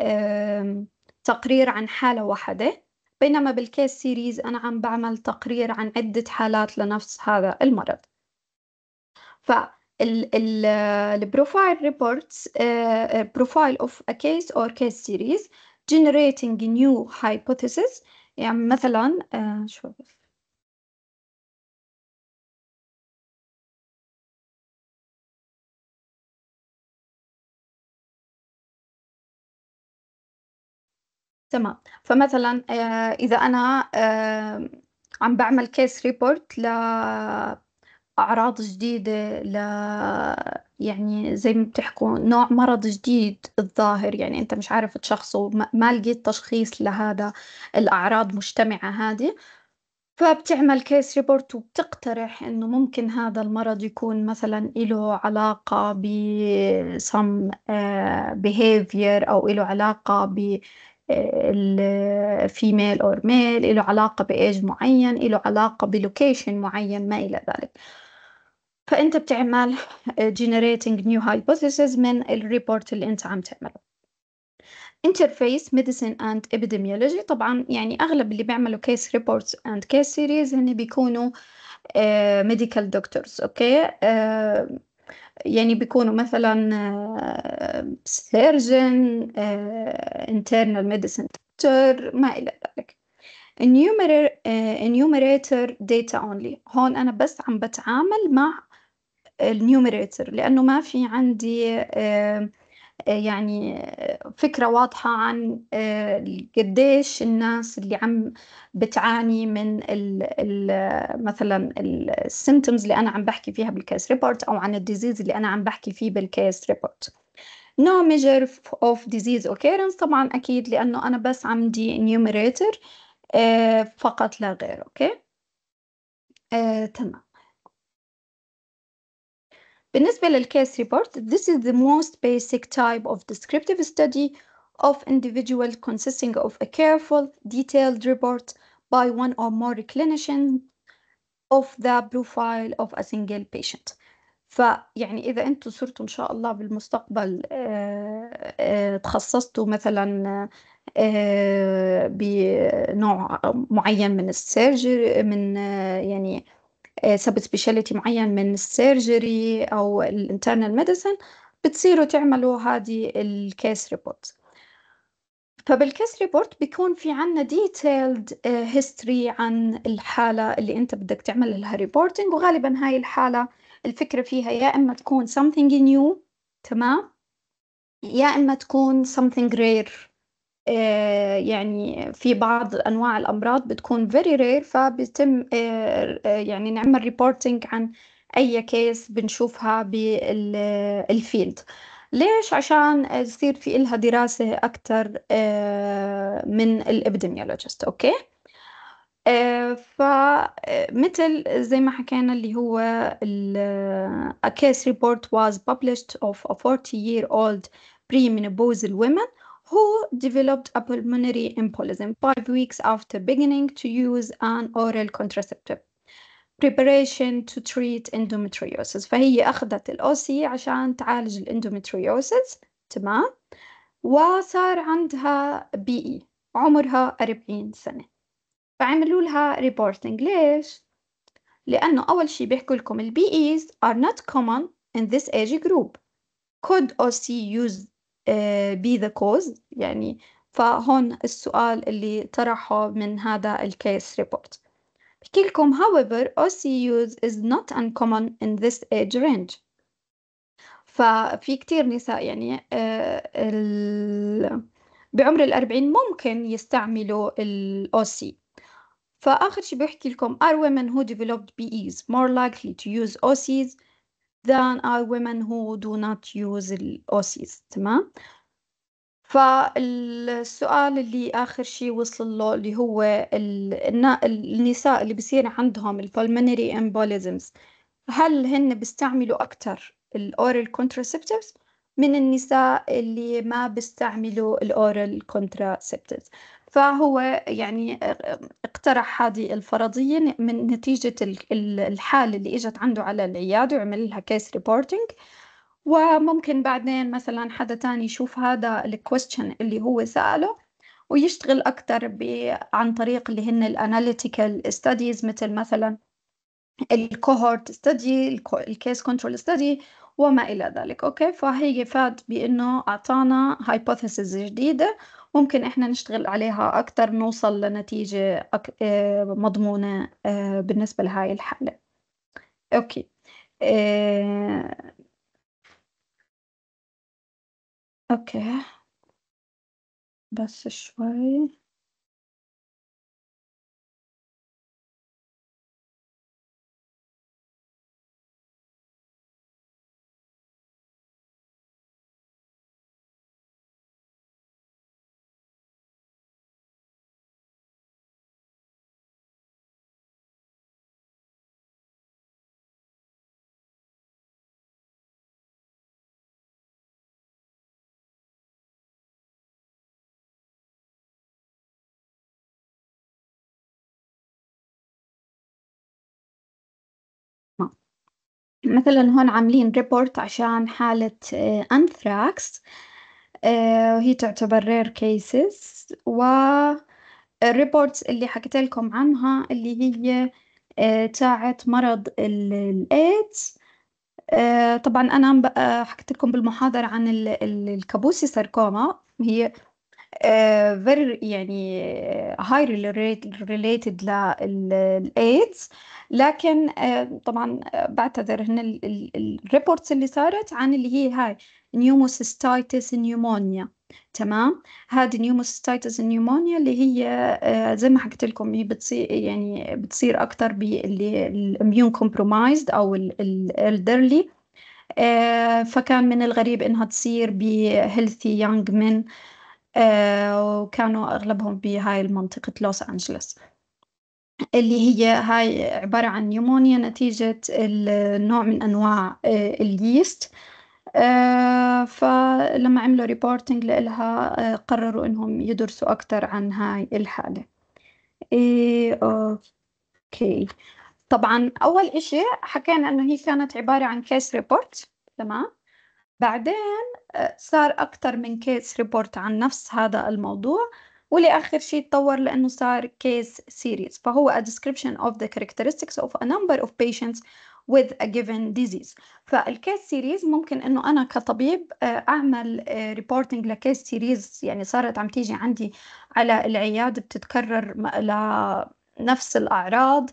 تقرير عن حالة واحدة بينما بالكيس سيريز أنا عم بعمل تقرير عن عدة حالات لنفس هذا المرض فالبروفايل ريبورتس بروفايل اوف ا كيس اور كيس سيريز generating new
hypothesis يعني مثلا آه، شو بس تمام فمثلا آه، إذا أنا آه، عم بعمل كيس ريبورت
لأعراض جديدة ل يعني زي ما بتحكوا نوع مرض جديد الظاهر يعني أنت مش عارف تشخصه ما لقيت تشخيص لهذا الأعراض مجتمعة هذه فبتعمل كيس ريبورت وبتقترح انه ممكن هذا المرض يكون مثلا له علاقة ب some آه، behavior او له علاقة ب female or male له علاقة بإيج معين له علاقة بلوكيشن معين ما إلى ذلك فأنت بتعمل generating new hypotheses من الريبورت اللي أنت عم تعمله interface medicine and epidemiology طبعا يعني اغلب اللي بيعملوا case reports and case series هن بيكونوا ميديكال دكتورز اوكي يعني بيكونوا مثلا سيرجن آه، آه، internal medicine doctor ما إلى ذلك آه، enumerator data only هون أنا بس عم بتعامل مع النيوميريتر لأنه ما في عندي آه، يعني آه، فكرة واضحة عن آه، قديش الناس اللي عم بتعاني من الـ ال مثلا السيمتومز اللي أنا عم بحكي فيها بالكيس ريبورت أو عن الديزيز اللي أنا عم بحكي فيه بالكيس ريبورت No measure of disease occurrence طبعا أكيد لأنه أنا بس عندي نيوميريتر فقط لا غير أوكي okay? تمام بالنسبة للكيس ريبورت this is the most basic type of descriptive study of individual consisting of a careful detailed report by one or more clinicians of the profile of a single patient فيعني إذا أنتوا صرتوا إن شاء الله بالمستقبل آآ تخصصتوا مثلا آآ بنوع معين من السيرجري من يعني سب آه، سبيشاليتي معين من السيرجري او الانترنال ميديسن بتصيروا تعملوا هذه الكيس ريبورت فبالكيس ريبورت بيكون في عنا ديتيلد هيستوري آه، عن الحالة اللي انت بدك تعمل لها ريبورتنج وغالبا هاي الحالة الفكرة فيها يا اما تكون something new تمام يا اما تكون something rare آه، يعني في بعض أنواع الأمراض بتكون very rare فبيتم آه، آه، يعني نعمل ريبورتنج عن أي كيس بنشوفها بالفيلد ليش؟ عشان يصير في إلها دراسة أكتر من الإبديميولوجيست أوكي؟ فمثل زي ما حكينا اللي هو a case report was published of a 40 year old pre-menopausal woman who developed a pulmonary embolism five weeks after beginning to use an oral contraceptive. preparation to treat endometriosis فهي أخذت الأوسي عشان تعالج endometriosis. تمام وصار عندها بي إي عمرها 40 سنة فعملوا لها ريبورتنج ليش؟ لأنه أول شي بيحكوا لكم البي إيز are not common in this age group could OC use آه، be the cause يعني فهون السؤال اللي طرحه من هذا الكيس ريبورت بحكي لكم however OCUs use is not uncommon in this age range ففي كتير نساء يعني آه، بعمر الأربعين ممكن يستعملوا ال OC فآخر شي بحكي لكم are women who developed BEs more likely to use OCs than are women who do not use the OCs تمام فالسؤال اللي آخر شي وصل له اللي هو النساء اللي بصير عندهم pulmonary embolisms هل هن بيستعملوا أكتر الأورال contraceptives من النساء اللي ما بيستعملوا الأورال contraceptives فهو يعني آه، اقترح هذه الفرضية من نتيجة الحالة اللي إجت عنده على العيادة وعمل لها كيس ريبورتنج وممكن بعدين مثلا حدا تاني يشوف هذا الكويستشن اللي هو سأله ويشتغل أكتر ب... عن طريق اللي هن الاناليتيكال ستاديز مثل مثلا الكوهورت ستادي الكيس كنترول ستادي وما إلى ذلك أوكي فهي فاد بأنه أعطانا هايبوثيسز جديدة ممكن احنا نشتغل عليها اكثر نوصل لنتيجه أك... آه، مضمونه آه، بالنسبه لهاي الحاله
اوكي آه، اوكي بس شوي مثلا هون عاملين ريبورت عشان حالة أنثراكس
آه، آه، وهي تعتبر رير كيسز الريبورتس اللي حكيت لكم عنها اللي هي آه، تاعت مرض الإيدز طبعا أنا حكيت لكم بالمحاضرة عن الكابوسي ساركوما هي آه، very يعني هاي آه، related للايدز لكن آه، طبعا بعتذر هنا الريبورتس اللي صارت عن اللي هي هاي نيوموسيستايتس نيومونيا تمام هذه نيوموسيستايتس نيومونيا اللي هي زي ما حكيت لكم هي بتصير يعني بتصير اكثر باللي الاميون كومبرومايزد او الالدرلي فكان من الغريب انها تصير بهيلثي يانج من آه، وكانوا أغلبهم بهاي المنطقة لوس أنجلوس اللي هي هاي عبارة عن نيومونيا نتيجة النوع من أنواع آه، اليست آه، فلما عملوا ريبورتنج لإلها قرروا إنهم يدرسوا أكثر عن هاي الحالة إيه، أوكي طبعا أول إشي حكينا إنه هي كانت عبارة عن كيس ريبورت تمام بعدين آه، صار أكتر من كيس ريبورت عن نفس هذا الموضوع ولآخر شيء تطور لأنه صار كيس سيريز فهو a description of the characteristics of a number of patients with a given disease فالكيس سيريز ممكن انه انا كطبيب آه، اعمل ريبورتنج لكيس سيريز يعني صارت عم تيجي عندي على العياده بتتكرر لنفس الاعراض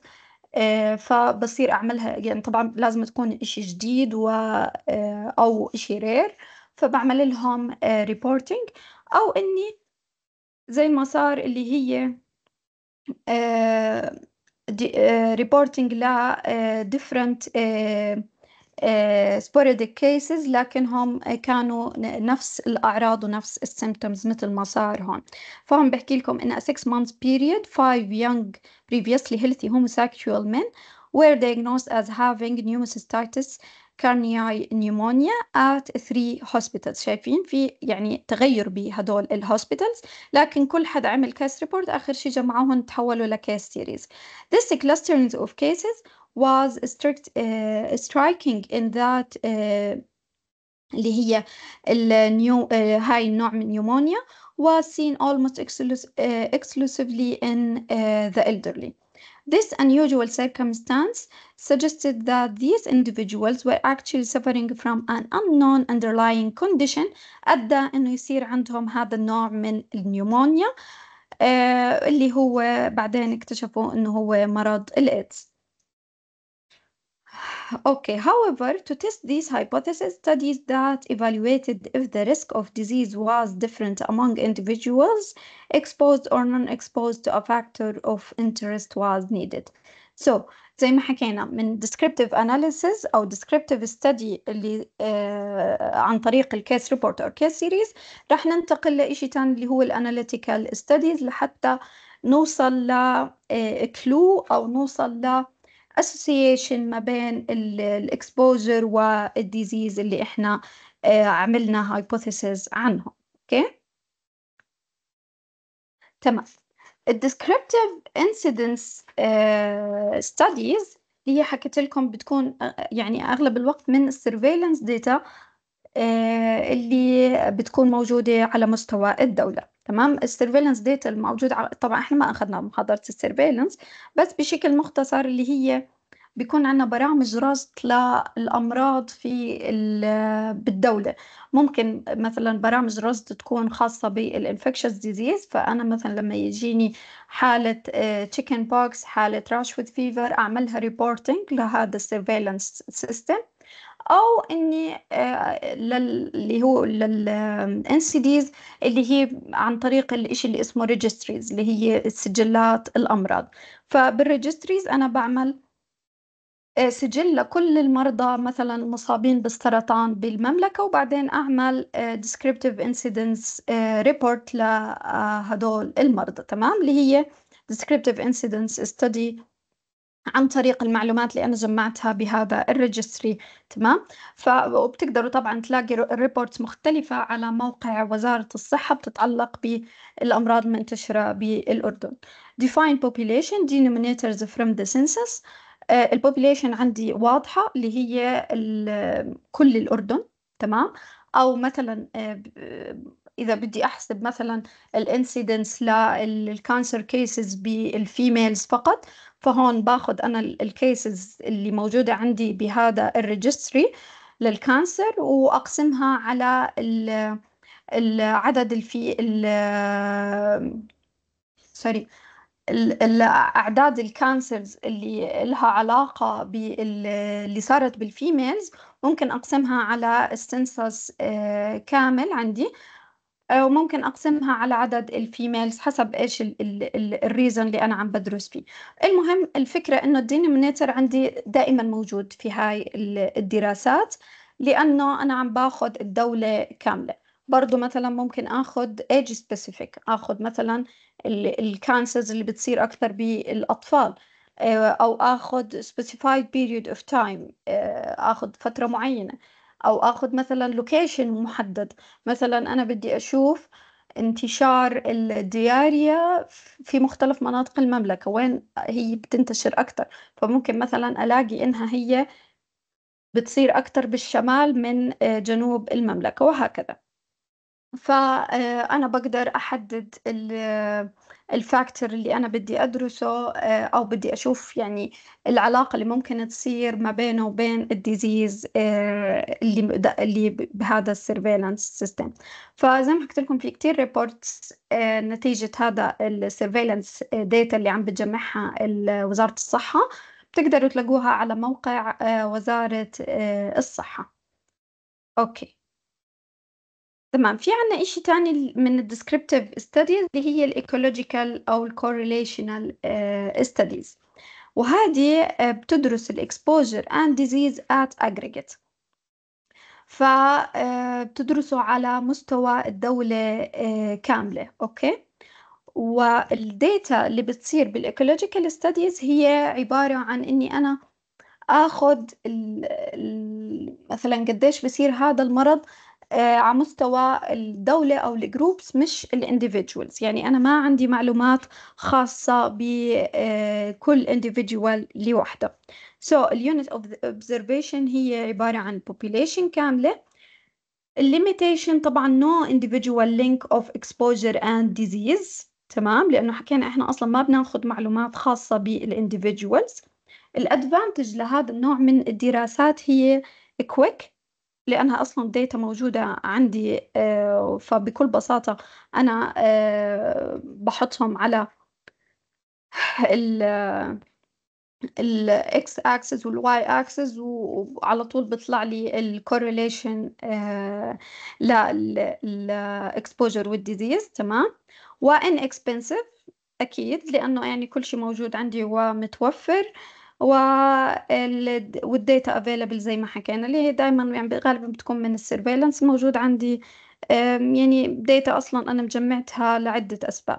آه، فبصير أعملها يعني طبعا لازم تكون إشي جديد و آه، أو إشي رير فبعمل لهم ريبورتينج آه، أو إني زي ما صار اللي هي ريبورتينج ل different سبوريدك كيسز لكنهم كانوا نفس الأعراض ونفس السيمتومز مثل ما صار هون فهم بحكي لكم إن a six months period five young previously healthy homosexual men were diagnosed as having pneumocystitis كارنياي نيومونيا at three hospitals شايفين في يعني تغير بهدول الهوسبيتالز لكن كل حدا عمل كيس ريبورت آخر شيء جمعوهم تحولوا لكيس سيريز This clustering of cases was strict, uh, striking in that uh, اللي هي النيو uh, هاي النوع من نيومونيا was seen almost exclusively in the elderly. This unusual circumstance suggested that these individuals were actually suffering from an unknown underlying condition أدى أنه يصير عندهم هذا النوع من النيومونيا اللي هو بعدين اكتشفوا أنه هو مرض الإيدز. Okay, however, to test these hypotheses, studies that evaluated if the risk of disease was different among individuals exposed or non-exposed to a factor of interest was needed. So زي ما حكينا من descriptive analysis أو descriptive study اللي آه عن طريق case report أو case series, رح ننتقل لإشي تاني اللي هو analytical studies لحتى نوصل لكلو أو نوصل ل اسوسيشن ما بين الاكسبوجر والديزيز اللي احنا آه، عملنا هايبوثيسز عنهم اوكي تمام الديسكريبتيف انسيدنس ستاديز اللي هي حكيت لكم بتكون آه، يعني اغلب الوقت من السيرفيلانس داتا آه، اللي بتكون موجودة على مستوى الدولة تمام السيرفيلنس ديتا الموجودة على... طبعا احنا ما أخذنا محاضرة السيرفيلنس بس بشكل مختصر اللي هي بيكون عندنا برامج رصد للأمراض في بالدولة ممكن مثلا برامج رصد تكون خاصة بالانفكشس ديزيز فأنا مثلا لما يجيني حالة تشيكن آه، بوكس حالة راشفود فيفر أعملها ريبورتنج لهذا السيرفيلنس سيستم او اني آه، اللي هو للان سي ديز اللي هي عن طريق الشيء اللي اسمه ريجستريز اللي هي سجلات الامراض فبالريجستريز انا بعمل آه، سجل لكل المرضى مثلا مصابين بالسرطان بالمملكة وبعدين أعمل ديسكريبتيف انسيدنس ريبورت لهدول المرضى تمام اللي هي ديسكريبتيف انسيدنس ستدي عن طريق المعلومات اللي أنا جمعتها بهذا الريجستري تمام فبتقدروا طبعا تلاقي ريبورتس مختلفة على موقع وزارة الصحة بتتعلق بالأمراض المنتشرة بالأردن define population denominators from the census آه، البوبوليشن عندي واضحة اللي هي كل الأردن تمام أو مثلا آه، إذا بدي أحسب مثلا الانسيدنس للكانسر كيسز بالفيميلز فقط فهون باخذ انا الكيسز اللي موجوده عندي بهذا الريجستري للكانسر واقسمها على العدد الفي سوري الاعداد الكانسرز اللي لها علاقه باللي صارت بالفيميلز ممكن اقسمها على استنسس آه، كامل عندي وممكن اقسمها على عدد الفيميلز حسب ايش الريزن اللي انا عم بدرس فيه المهم الفكره انه الدينومينيتر عندي دائما موجود في هاي الدراسات لانه انا عم باخذ الدوله كامله برضو مثلا ممكن اخذ ايج سبيسيفيك اخذ مثلا الكانسرز اللي بتصير اكثر بالاطفال آه، او اخذ سبيسيفايد بيريد اوف تايم اخذ فتره معينه او اخذ مثلا لوكيشن محدد مثلا انا بدي اشوف انتشار الدياريا في مختلف مناطق المملكة وين هي بتنتشر أكتر فممكن مثلا ألاقي إنها هي بتصير أكتر بالشمال من آه، جنوب المملكة وهكذا فأنا بقدر أحدد الفاكتور اللي أنا بدي أدرسه آه، أو بدي أشوف يعني العلاقة اللي ممكن تصير ما بينه وبين الديزيز آه، اللي اللي بهذا السيرفيلانس سيستم فزي ما حكيت لكم في كتير ريبورتس آه، نتيجة هذا السيرفيلانس داتا اللي عم بتجمعها وزارة الصحة بتقدروا تلاقوها على موقع وزارة الصحة أوكي تمام في عنا إشي تاني من ال descriptive studies اللي هي ال ecological أو ال correlational آه، studies وهذه آه، بتدرس ال exposure and disease at aggregate فبتدرسه آه، على مستوى الدولة كاملة أوكي والديتا اللي بتصير بالايكولوجيكال ستاديز هي عبارة عن إني أنا آخد ال- ال- مثلا قديش بصير هذا المرض آه، على مستوى الدولة أو الجروبس مش الانديفيدجوالز يعني أنا ما عندي معلومات خاصة بكل آه، individual لوحده so اليونت of observation هي عبارة عن population كاملة الليميتيشن طبعا no individual link of exposure and disease تمام لأنه حكينا إحنا أصلا ما بناخد معلومات خاصة بالانديفيدجوالز الأدفانتج لهذا النوع من الدراسات هي quick لأنها أصلا الداتا موجودة عندي آه، فبكل بساطة أنا آه، بحطهم على X الاكس اكسس والواي اكسس وعلى طول بيطلع لي الكورليشن للاكسبوجر والديزيز تمام وان اكسبنسيف اكيد لانه يعني كل شيء موجود عندي ومتوفر والديتا افيلبل زي ما حكينا اللي هي دائما يعني غالبا بتكون من السيرفيلانس موجود عندي يعني ديتا اصلا انا مجمعتها لعده اسباب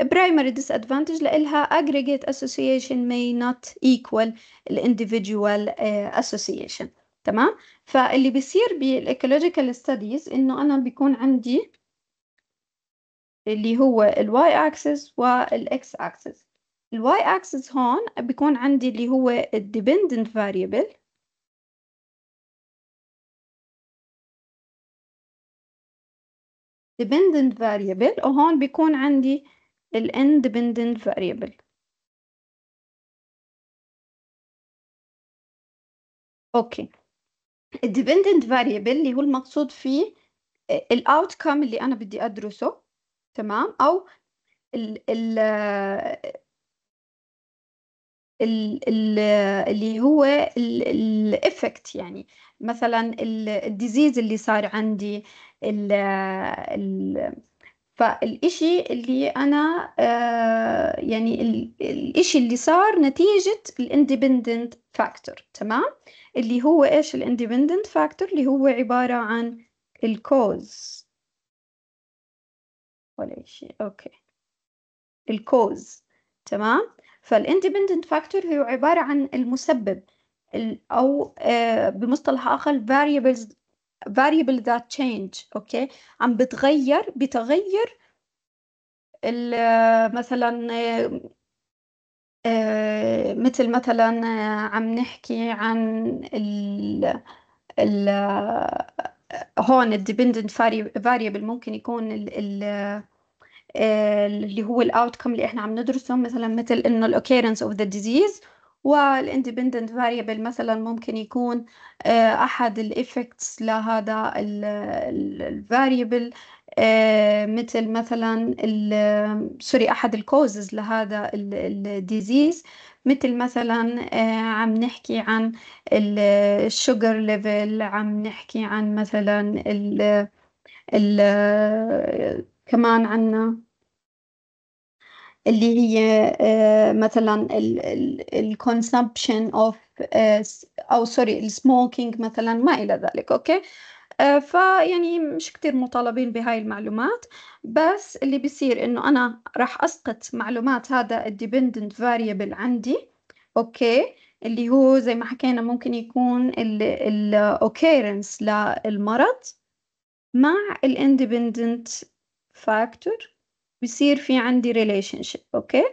primary disadvantage لإلها aggregate association may not equal individual آه، association تمام فاللي بيصير بالايكولوجيكال ستاديز انه انا بيكون عندي اللي هو الواي اكسس والاكس
اكسس y axis هون بيكون عندي اللي هو dependent variable dependent variable وهون بيكون عندي ال independent variable اوكي ال dependent variable اللي هو المقصود فيه
ال outcome اللي انا بدي ادرسه تمام او ال ال اللي هو الافكت يعني مثلا الديزيز اللي صار عندي الـ الـ فالإشي اللي أنا آه، يعني الإشي اللي صار نتيجة الاندبندنت فاكتور تمام اللي هو إيش الاندبندنت فاكتور اللي هو عبارة عن الكوز ولا إشي أوكي الكوز تمام فالاندبندنت فاكتور هو عبارة عن المسبب أو آه، بمصطلح آخر variables variable that change أوكي عم بتغير بتغير آه، مثلا آه، مثل مثلا عم نحكي عن ال ال هون الديبندنت فاريبل ممكن يكون ال ال اللي هو الاوتكم اللي احنا عم ندرسه مثلا مثل انه الاوكيرنس اوف ذا ديزيز والاندبندنت فاريبل مثلا ممكن يكون آه، احد الايفكتس لهذا الفاريبل آه، مثل مثلا سوري احد الكوزز لهذا الديزيز مثل مثلا آه، عم نحكي عن الشوجر ليفل عم نحكي عن مثلا ال كمان عنا اللي هي آه، مثلا الكونسبشن اوف آه، او سوري السموكينج مثلا ما الى ذلك اوكي آه، فيعني مش كتير مطالبين بهاي المعلومات بس اللي بيصير انه انا راح اسقط معلومات هذا الديبندنت فاريبل عندي اوكي اللي هو زي ما حكينا ممكن يكون الاوكيرنس للمرض مع الاندبندنت فاكتور بصير في عندي ريليشن شيب اوكي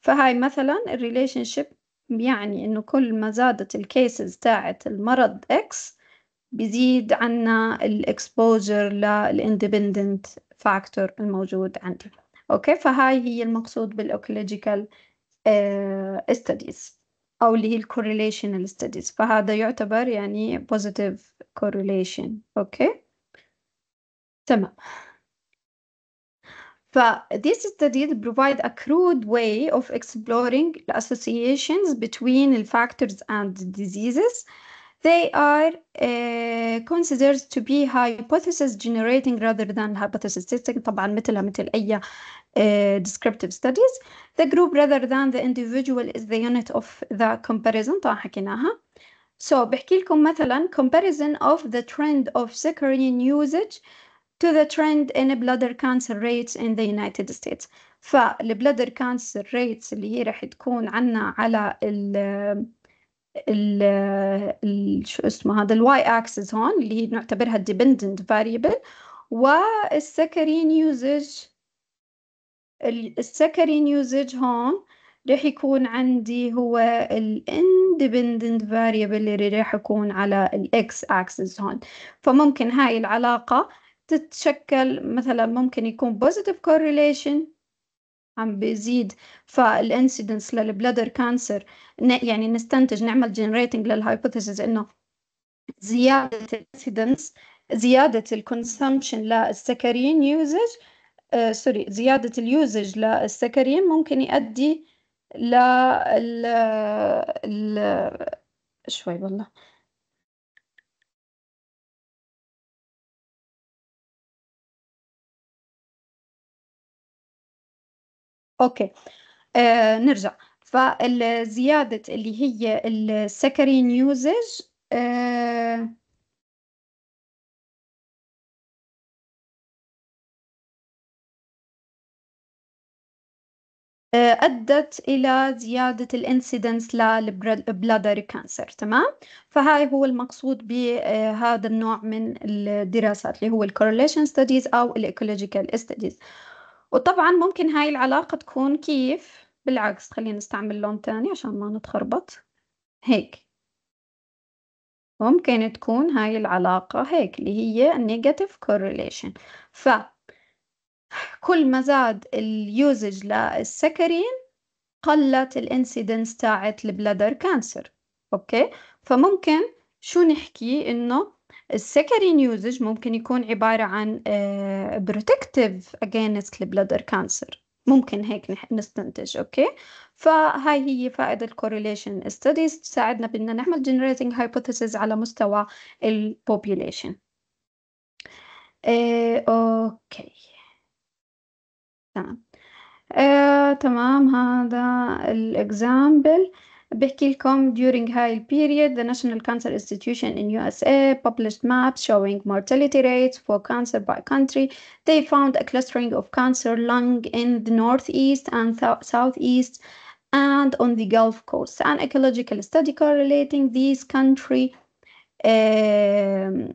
فهاي مثلا الريليشن شيب يعني انه كل ما زادت الكيسز تاعت المرض اكس بيزيد عنا الاكسبوجر للاندبندنت فاكتور الموجود عندي اوكي فهاي هي المقصود بالاوكولوجيكال ستديز uh, او اللي هي الكورليشنال ستديز فهذا يعتبر يعني بوزيتيف كورليشن اوكي تمام فthese studies provide a crude way of exploring the associations between the factors and diseases. They are uh, considered to be hypothesis generating rather than hypothesis testing طبعا مثلها مثل أي uh, descriptive studies. The group rather than the individual is the unit of the comparison طبعا حكيناها. So بحكي لكم مثلا comparison of the trend of saccharine usage to the trend in bladder cancer rates in the United States فالبلادر كانسر ريتس اللي هي راح تكون عنا على ال ال, ال شو اسمه هذا الواي اكسس هون اللي هي نعتبرها dependent variable والسكرين يوزج السكرين يوزج هون راح يكون عندي هو ال independent variable اللي راح يكون على ال x axis هون فممكن هاي العلاقة تتشكل مثلا ممكن يكون positive correlation عم بيزيد فالانسيدنس للبلادر كانسر يعني نستنتج نعمل جنريتنج للهايبوثيسز انه زيادة الانسيدنس زيادة الكونسومشن للسكرين يوزج سوري زيادة اليوزج للسكرين ممكن
يؤدي لل آه، شوي والله أوكي آه نرجع فزيادة اللي هي السكرين يوزج آه، أدت إلى زيادة الانسيدنس للبلادر كانسر تمام
فهاي هو المقصود بهذا النوع من الدراسات اللي هو الكورليشن ستاديز أو الإيكولوجيكال ستاديز وطبعًا ممكن هاي العلاقة تكون كيف بالعكس خلّينا نستعمل لون تاني عشان ما نتخربط، هيك. ممكن تكون هاي العلاقة هيك اللي هي negative correlation ف كل ما زاد اليوزج للسكرين قلّت الانسيدنس تاعت البلادر cancer أوكي، فممكن شو نحكي إنه السكري نيوزج ممكن يكون عبارة عن بروتكتيف اجينست البلادر كانسر ممكن هيك نستنتج اوكي فهاي هي فائدة الكوريليشن ستاديز تساعدنا بدنا نعمل generating hypothesis على مستوى البوبيوليشن إيه اوكي تمام آه، تمام هذا الاكزامبل بحكي لكم during هاي period, the National Cancer Institution in USA published maps showing mortality rates for cancer by country they found a clustering of cancer lung in the northeast and southeast and on the Gulf Coast an ecological study correlating these country um,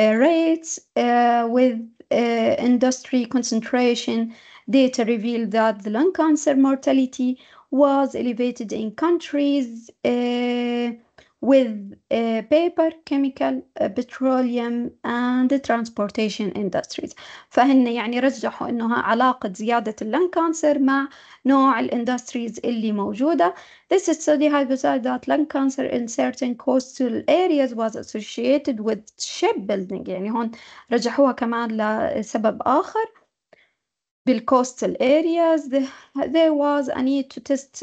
uh, rates uh, with uh, industry concentration data revealed that the lung cancer mortality was elevated in countries uh, with uh, paper, chemical, uh, petroleum and transportation industries فهن يعني رجحوا انها علاقة زيادة اللن كانسر مع نوع الاندستريز اللي موجودة This study hypothesized that lung cancer in certain coastal areas was associated with shipbuilding يعني هون رجحوها كمان لسبب آخر بالكوستال areas, there was a need to test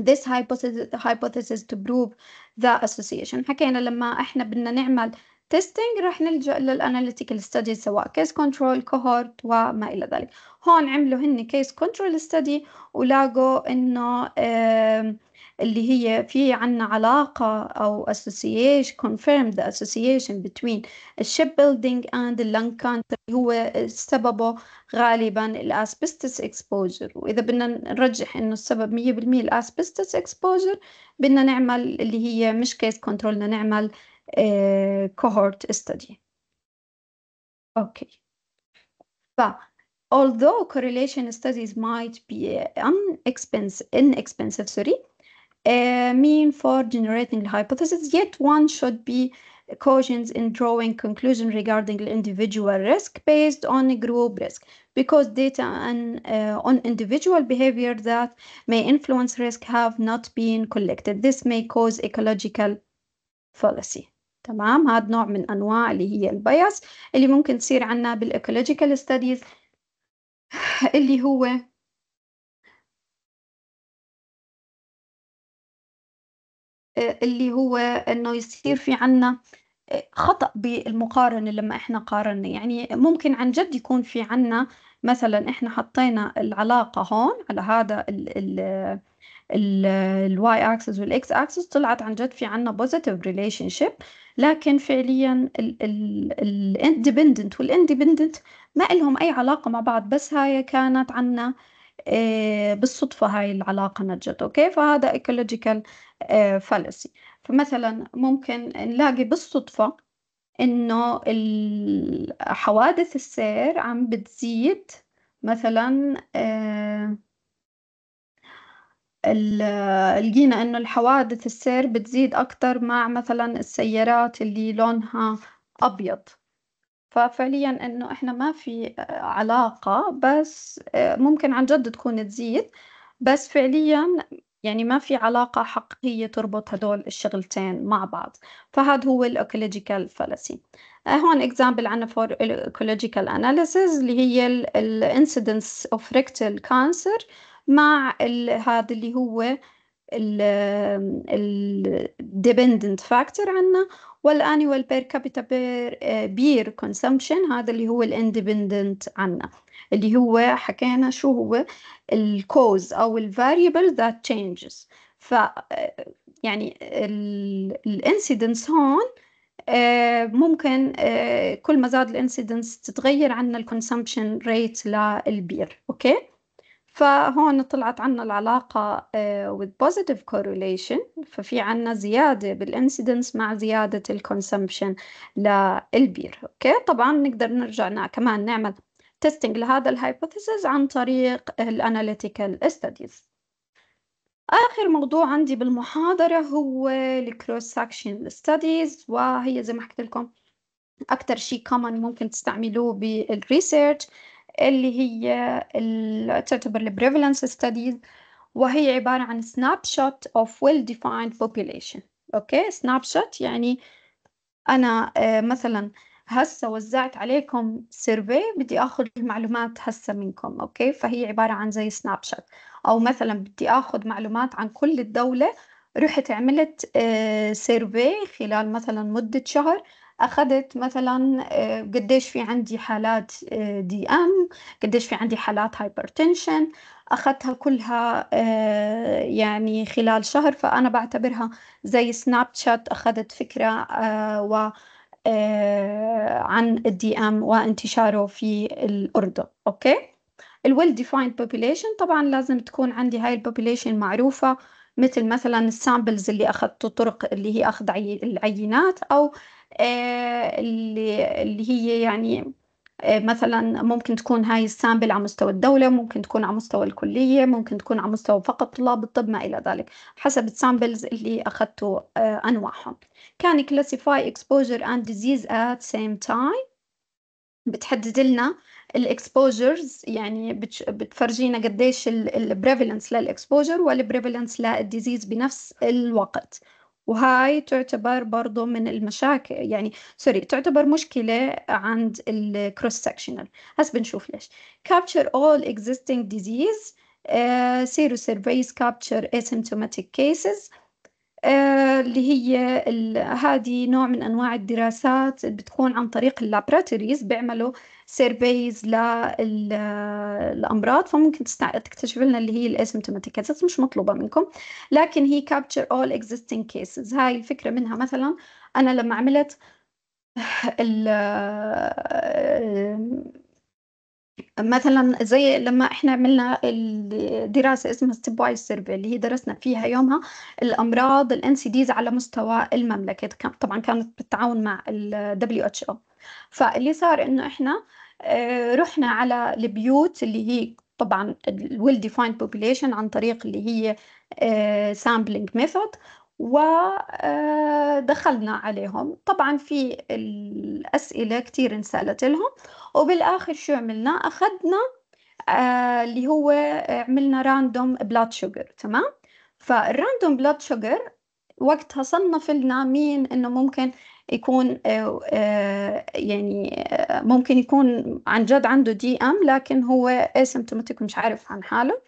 this hypothesis, hypothesis to prove the association. حكينا لما احنا بدنا نعمل تيستينج رح نلجأ للاناليتيكال ستدي سواء كيس كنترول كوهورت وما إلى ذلك هون عملوا هن كيس كنترول ستدي ولاقوا إنه اللي هي في عنا علاقة أو association confirmed the association between الشيب building and the lung cancer هو سببه غالبا الاسبستس exposure وإذا بدنا نرجح إنه السبب مية بالمية الاسبستس exposure بدنا نعمل اللي هي مش كيس كنترول بدنا نعمل cohort study أوكي ف although correlation studies might be inexpensive, inexpensive sorry, a uh, mean for generating hypotheses, yet one should be cautious in drawing conclusion regarding individual risk based on group risk because data on, uh, on individual behavior that may influence risk have not been collected. This may cause ecological fallacy. تمام هذا نوع من أنواع اللي هي البياس اللي ممكن تصير عنا
بالإيكولوجيكال ستاديز اللي هو اللي هو انه يصير في عنا خطأ بالمقارنة لما احنا قارنا يعني
ممكن عن جد يكون في عنا مثلا احنا حطينا العلاقة هون على هذا ال ال الواي اكسس والاكس اكسس طلعت عن جد في عنا بوزيتيف ريليشن شيب لكن فعليا الاندبندنت والاندبندنت ما لهم اي علاقه مع بعض بس هاي كانت عنا آه، بالصدفة هاي العلاقة نجت أوكي فهذا ايكولوجيكال آه، fallacy فمثلا ممكن نلاقي بالصدفة إنه حوادث السير عم بتزيد مثلا آه، لقينا إنه الحوادث السير بتزيد أكتر مع مثلا السيارات اللي لونها أبيض ففعليًا إنه إحنا ما في آه، علاقة بس آه، ممكن عن جد تكون تزيد، بس فعليًا يعني ما في علاقة حقيقية تربط هدول الشغلتين مع بعض، فهاد هو الأكولوجيكال فالسي آه، هون اكزامبل عنا فور الecological أناليسيز اللي هي الانسيدنس اوف ريكتال كانسر مع ال اللي هو ال ال عندنا والانيوال بير كابيتا بير بير كونسمبشن هذا اللي هو الاندبندنت عنا اللي هو حكينا شو هو الكوز او الفاريبل ذات تشينجز ف آه، يعني الانسيدنس هون آه، ممكن آه، كل ما زاد الانسيدنس تتغير عنا الكونسمبشن ريت للبير اوكي okay? فهون طلعت عنا العلاقة آه، with positive correlation ففي عنا زيادة بالانسيدنس مع زيادة الكونسمبشن للبير أوكي طبعا نقدر نرجع كمان نعمل تيستينج لهذا الهايبوثيسز عن طريق الاناليتيكال studies آخر موضوع عندي بالمحاضرة هو الكروس ساكشن studies وهي زي ما حكيت لكم أكتر شيء كومن ممكن تستعملوه بالريسيرش اللي هي تعتبر prevalence studies وهي عبارة عن snapshot of well-defined population أوكي سناب شوت يعني أنا آه، مثلا هسه وزعت عليكم سيرفي بدي اخذ المعلومات هسه منكم اوكي فهي عباره عن زي سناب او مثلا بدي اخذ معلومات عن كل الدوله رحت عملت سيرفي آه، خلال مثلا مده شهر اخذت مثلا آه، قديش في عندي حالات آه، دي ام قديش في عندي حالات هايبرتنشن اخذتها كلها آه، يعني خلال شهر فانا بعتبرها زي سناب شات اخذت فكره و عن الدي ام وانتشاره في الاردن اوكي الويل ديفايند بوبوليشن طبعا لازم تكون عندي هاي البوبوليشن معروفه مثل مثلا السامبلز اللي اخذته طرق اللي هي اخذ العينات او آه، اللي اللي هي يعني آه، مثلا ممكن تكون هاي السامبل على مستوى الدولة ممكن تكون على مستوى الكلية ممكن تكون على مستوى فقط طلاب الطب ما إلى ذلك حسب السامبلز اللي أخذتوا آه، أنواعهم كان classify exposure and disease at same time بتحدد لنا الاكسبوجرز يعني بتفرجينا قديش البريفلنس للاكسبوجر والبريفلنس للديزيز بنفس الوقت وهاي تعتبر برضو من المشاكل يعني سوري تعتبر مشكلة عند الكروس سكشنال هس بنشوف ليش capture all existing disease سيرو آه، سيرفيس capture asymptomatic cases آه، اللي هي هذه نوع من انواع الدراسات بتكون عن طريق اللابراتوريز بيعملوا سيرفيز للامراض فممكن تكتشف لنا اللي هي الاسمتوماتيك كيسز مش مطلوبه منكم لكن هي كابتشر اول اكزيستنج كيسز هاي الفكره منها مثلا انا لما عملت ال مثلا زي لما احنا عملنا الدراسه اسمها ستيب وايز سيرفي اللي هي درسنا فيها يومها الامراض الان سي ديز على مستوى المملكه طبعا كانت بالتعاون مع ال او فاللي صار انه احنا آه، رحنا على البيوت اللي هي طبعا الويل ديفايند بوبوليشن عن طريق اللي هي سامبلينج ميثود ودخلنا عليهم طبعا في الأسئلة كثير انسالت لهم وبالآخر شو عملنا أخذنا آه، اللي هو آه، عملنا راندوم بلاد شوجر تمام فالراندوم بلاد شوجر وقتها صنف لنا مين انه ممكن يكون آه، آه، يعني آه، ممكن يكون عن جد عنده دي ام لكن هو اسمتوماتيك مش عارف عن حاله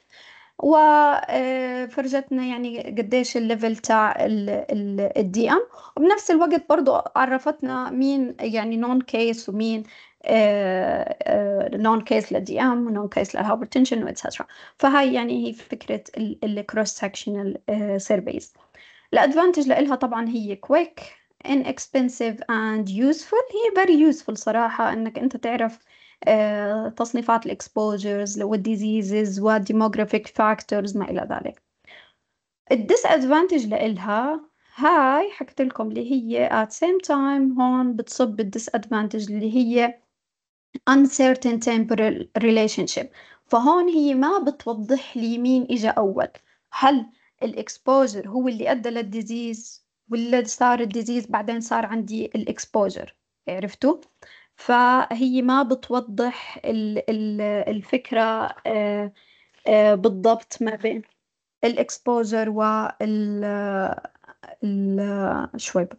وفرجتنا يعني قديش الليفل تاع الدي ام وبنفس الوقت برضو عرفتنا مين يعني نون كيس ومين نون كيس للدي ام ونون كيس للهايبرتنشن واتسترا فهاي يعني هي فكره الكروس سكشنال سيرفيز الادفانتج لها طبعا هي كويك inexpensive and useful هي very useful صراحة إنك أنت تعرف آه تصنيفات الاكسبوجرز والديزيزز والديموغرافيك فاكتورز ما إلى ذلك disadvantage لإلها هاي حكيت لكم اللي هي at same time هون بتصب disadvantage اللي هي uncertain temporal relationship فهون هي ما بتوضح لي مين إجا أول هل الاكسبوجر هو اللي أدى للديزيز ولا صار الديزيز بعدين صار عندي الاكسبوجر عرفتوا فهي ما بتوضح الفكرة آآ آه، آآ آه، بالضبط ما بين
الاكسبوجر وال شوي بب.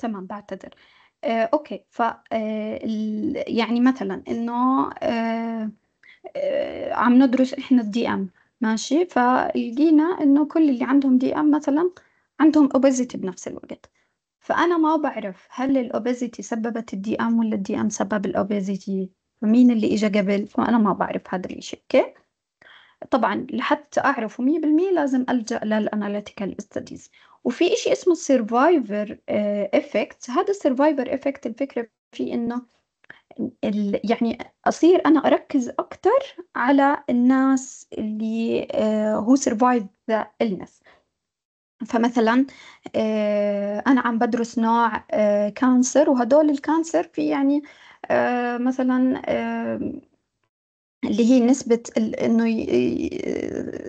تمام بعتذر آه، اوكي ف آه، يعني مثلا انه آه،
آه، عم ندرس احنا الدي ام ماشي فلقينا انه كل اللي عندهم دي ام مثلا عندهم اوبيزيتي بنفس الوقت فانا ما بعرف هل الاوبيزيتي سببت الدي ام ولا الدي ام سبب الاوبيزيتي فمين اللي اجى قبل فانا ما بعرف هذا الاشي اوكي طبعا لحتى أعرفه 100% لازم ألجأ للأناليتيكال ستاديز وفي إشي اسمه السرفايفر إفكت آه، هذا السرفايفر إفكت الفكرة فيه إنه يعني أصير أنا أركز أكتر على الناس اللي هو سرفايف ذا illness فمثلا آه، أنا عم بدرس نوع كانسر آه، وهدول الكانسر في يعني مثلا اللي هي نسبة انه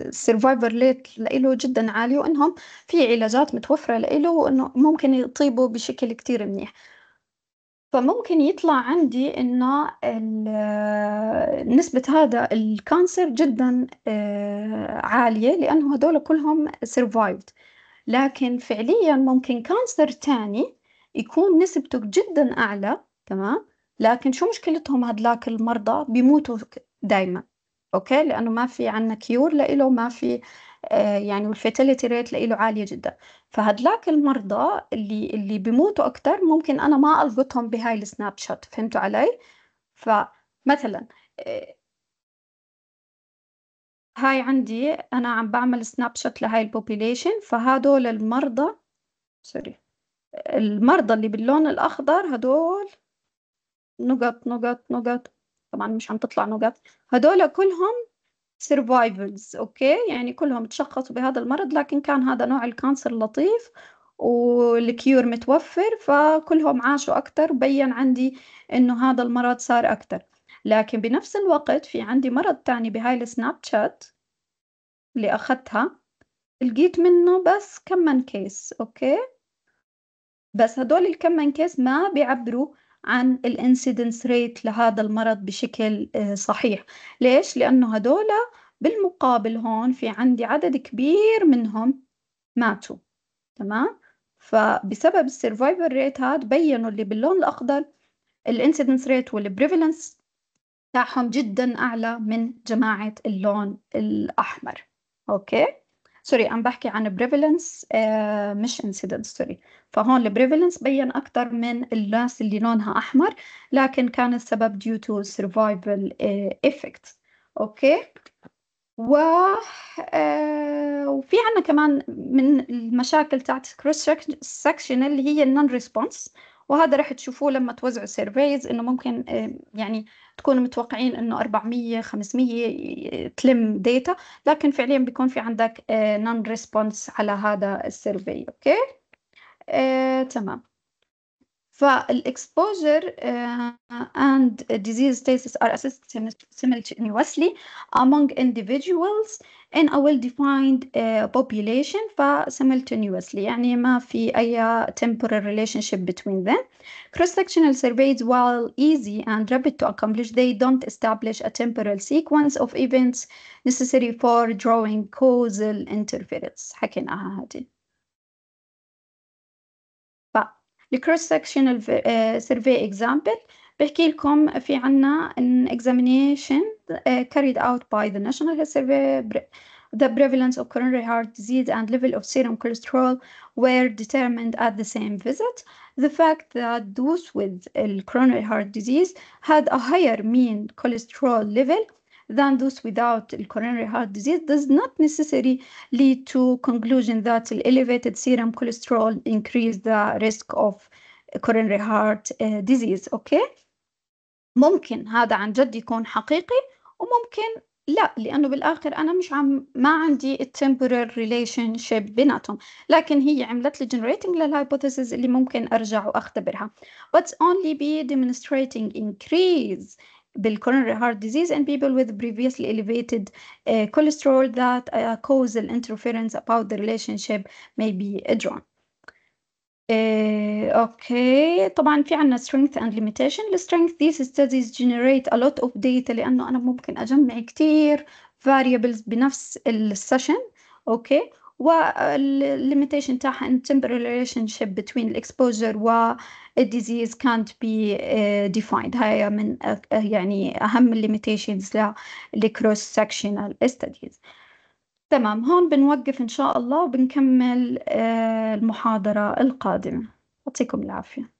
السرفايفر ليت له جدا عالية وانهم في علاجات متوفرة له وانه ممكن يطيبوا بشكل كتير منيح فممكن يطلع عندي انه نسبة هذا الكانسر جدا آه، عالية لانه هدول كلهم سرفايفد لكن فعليا ممكن كانسر تاني يكون نسبته جدا اعلى تمام لكن شو مشكلتهم هدلاك المرضى بيموتوا دايما اوكي لانه ما في عندنا كيور لإله ما في آه، يعني والفيتاليتي ريت لإله عاليه جدا فهدلاك المرضى اللي اللي بيموتوا اكثر ممكن انا ما القطهم بهاي السناب شوت فهمتوا علي فمثلا آه، هاي عندي انا عم بعمل سناب شوت لهاي البوبيليشن فهدول المرضى سوري المرضى اللي باللون الاخضر هدول نقط نقط نقط طبعا مش عم تطلع نقط هدول كلهم سيرفايفلز اوكي يعني كلهم تشخصوا بهذا المرض لكن كان هذا نوع الكانسر لطيف والكيور متوفر فكلهم عاشوا اكثر بين عندي إنه هذا المرض صار اكثر لكن بنفس الوقت في عندي مرض تاني بهاي السناب شات اللي أخذتها لقيت منه بس كم من كيس أوكي بس هدول الكم من كيس ما بيعبروا عن الانسيدنس ريت لهذا المرض بشكل آه، صحيح ليش لانه هدول بالمقابل هون في عندي عدد كبير منهم ماتوا تمام فبسبب السرفايفل ريت هاد بينوا اللي باللون الاخضر الانسيدنس ريت والبريفالنس تاعهم جدا اعلى من جماعه اللون الاحمر اوكي سوري عم بحكي عن بريفالنس آه، مش انسيدنت سوري فهون البريفلنس بين اكثر من الناس اللي لونها احمر لكن كان السبب ديو تو سرفايفل effect اوكي و آه، وفي عندنا كمان من المشاكل تاعت كروس سكشن اللي هي النون ريسبونس وهذا راح تشوفوه لما توزعوا سيرفيز انه ممكن آه، يعني تكونوا متوقعين انه 400 500 تلم ديتا لكن فعليا بيكون في عندك نون آه، ريسبونس على هذا السيرفي اوكي آه، تمام exposure and disease status are assessed simultaneously among individuals in a well-defined uh, population simultaneously. يعني ما في temporal relationship between them. Cross-sectional surveys, while easy and rapid to accomplish, they don't establish a temporal sequence of events necessary for drawing causal interference. حكيناها هذه. الكروس سكشنال سيرفي اكزامبل بحكي لكم في عنا an examination uh, carried out by the National Health Survey the prevalence of coronary heart disease and level of serum cholesterol were determined at the same visit. The fact that those with uh, coronary heart disease had a higher mean cholesterol level than those without coronary heart disease does not necessarily lead to conclusion that elevated serum cholesterol increase the risk of coronary heart disease okay ممكن هذا عن جد يكون حقيقي وممكن لا لأنه بالآخر أنا مش عم ما عندي التمبورال ريليشن بيناتهم لكن هي عملت لي جنريتنج للهايبوثيسز اللي ممكن أرجع وأختبرها but only be demonstrating increase coronary heart disease and people with previously elevated uh, cholesterol that uh, causal interference about the relationship may be uh, drawn. Uh, okay طبعا في عنا strength and limitation the strength these studies generate a lot of data لأنه أنا ممكن أجمع كتير variables بنفس السيشن اوكي okay. والليميتيشن تاعها ان ريليشن شيب بين الاكسبوجر و الديزيز كانت بي ديفايند هاي من uh, يعني أهم الليميتيشنز للكروس سكشنال استديز تمام هون بنوقف إن شاء
الله وبنكمل uh, المحاضرة القادمة يعطيكم العافية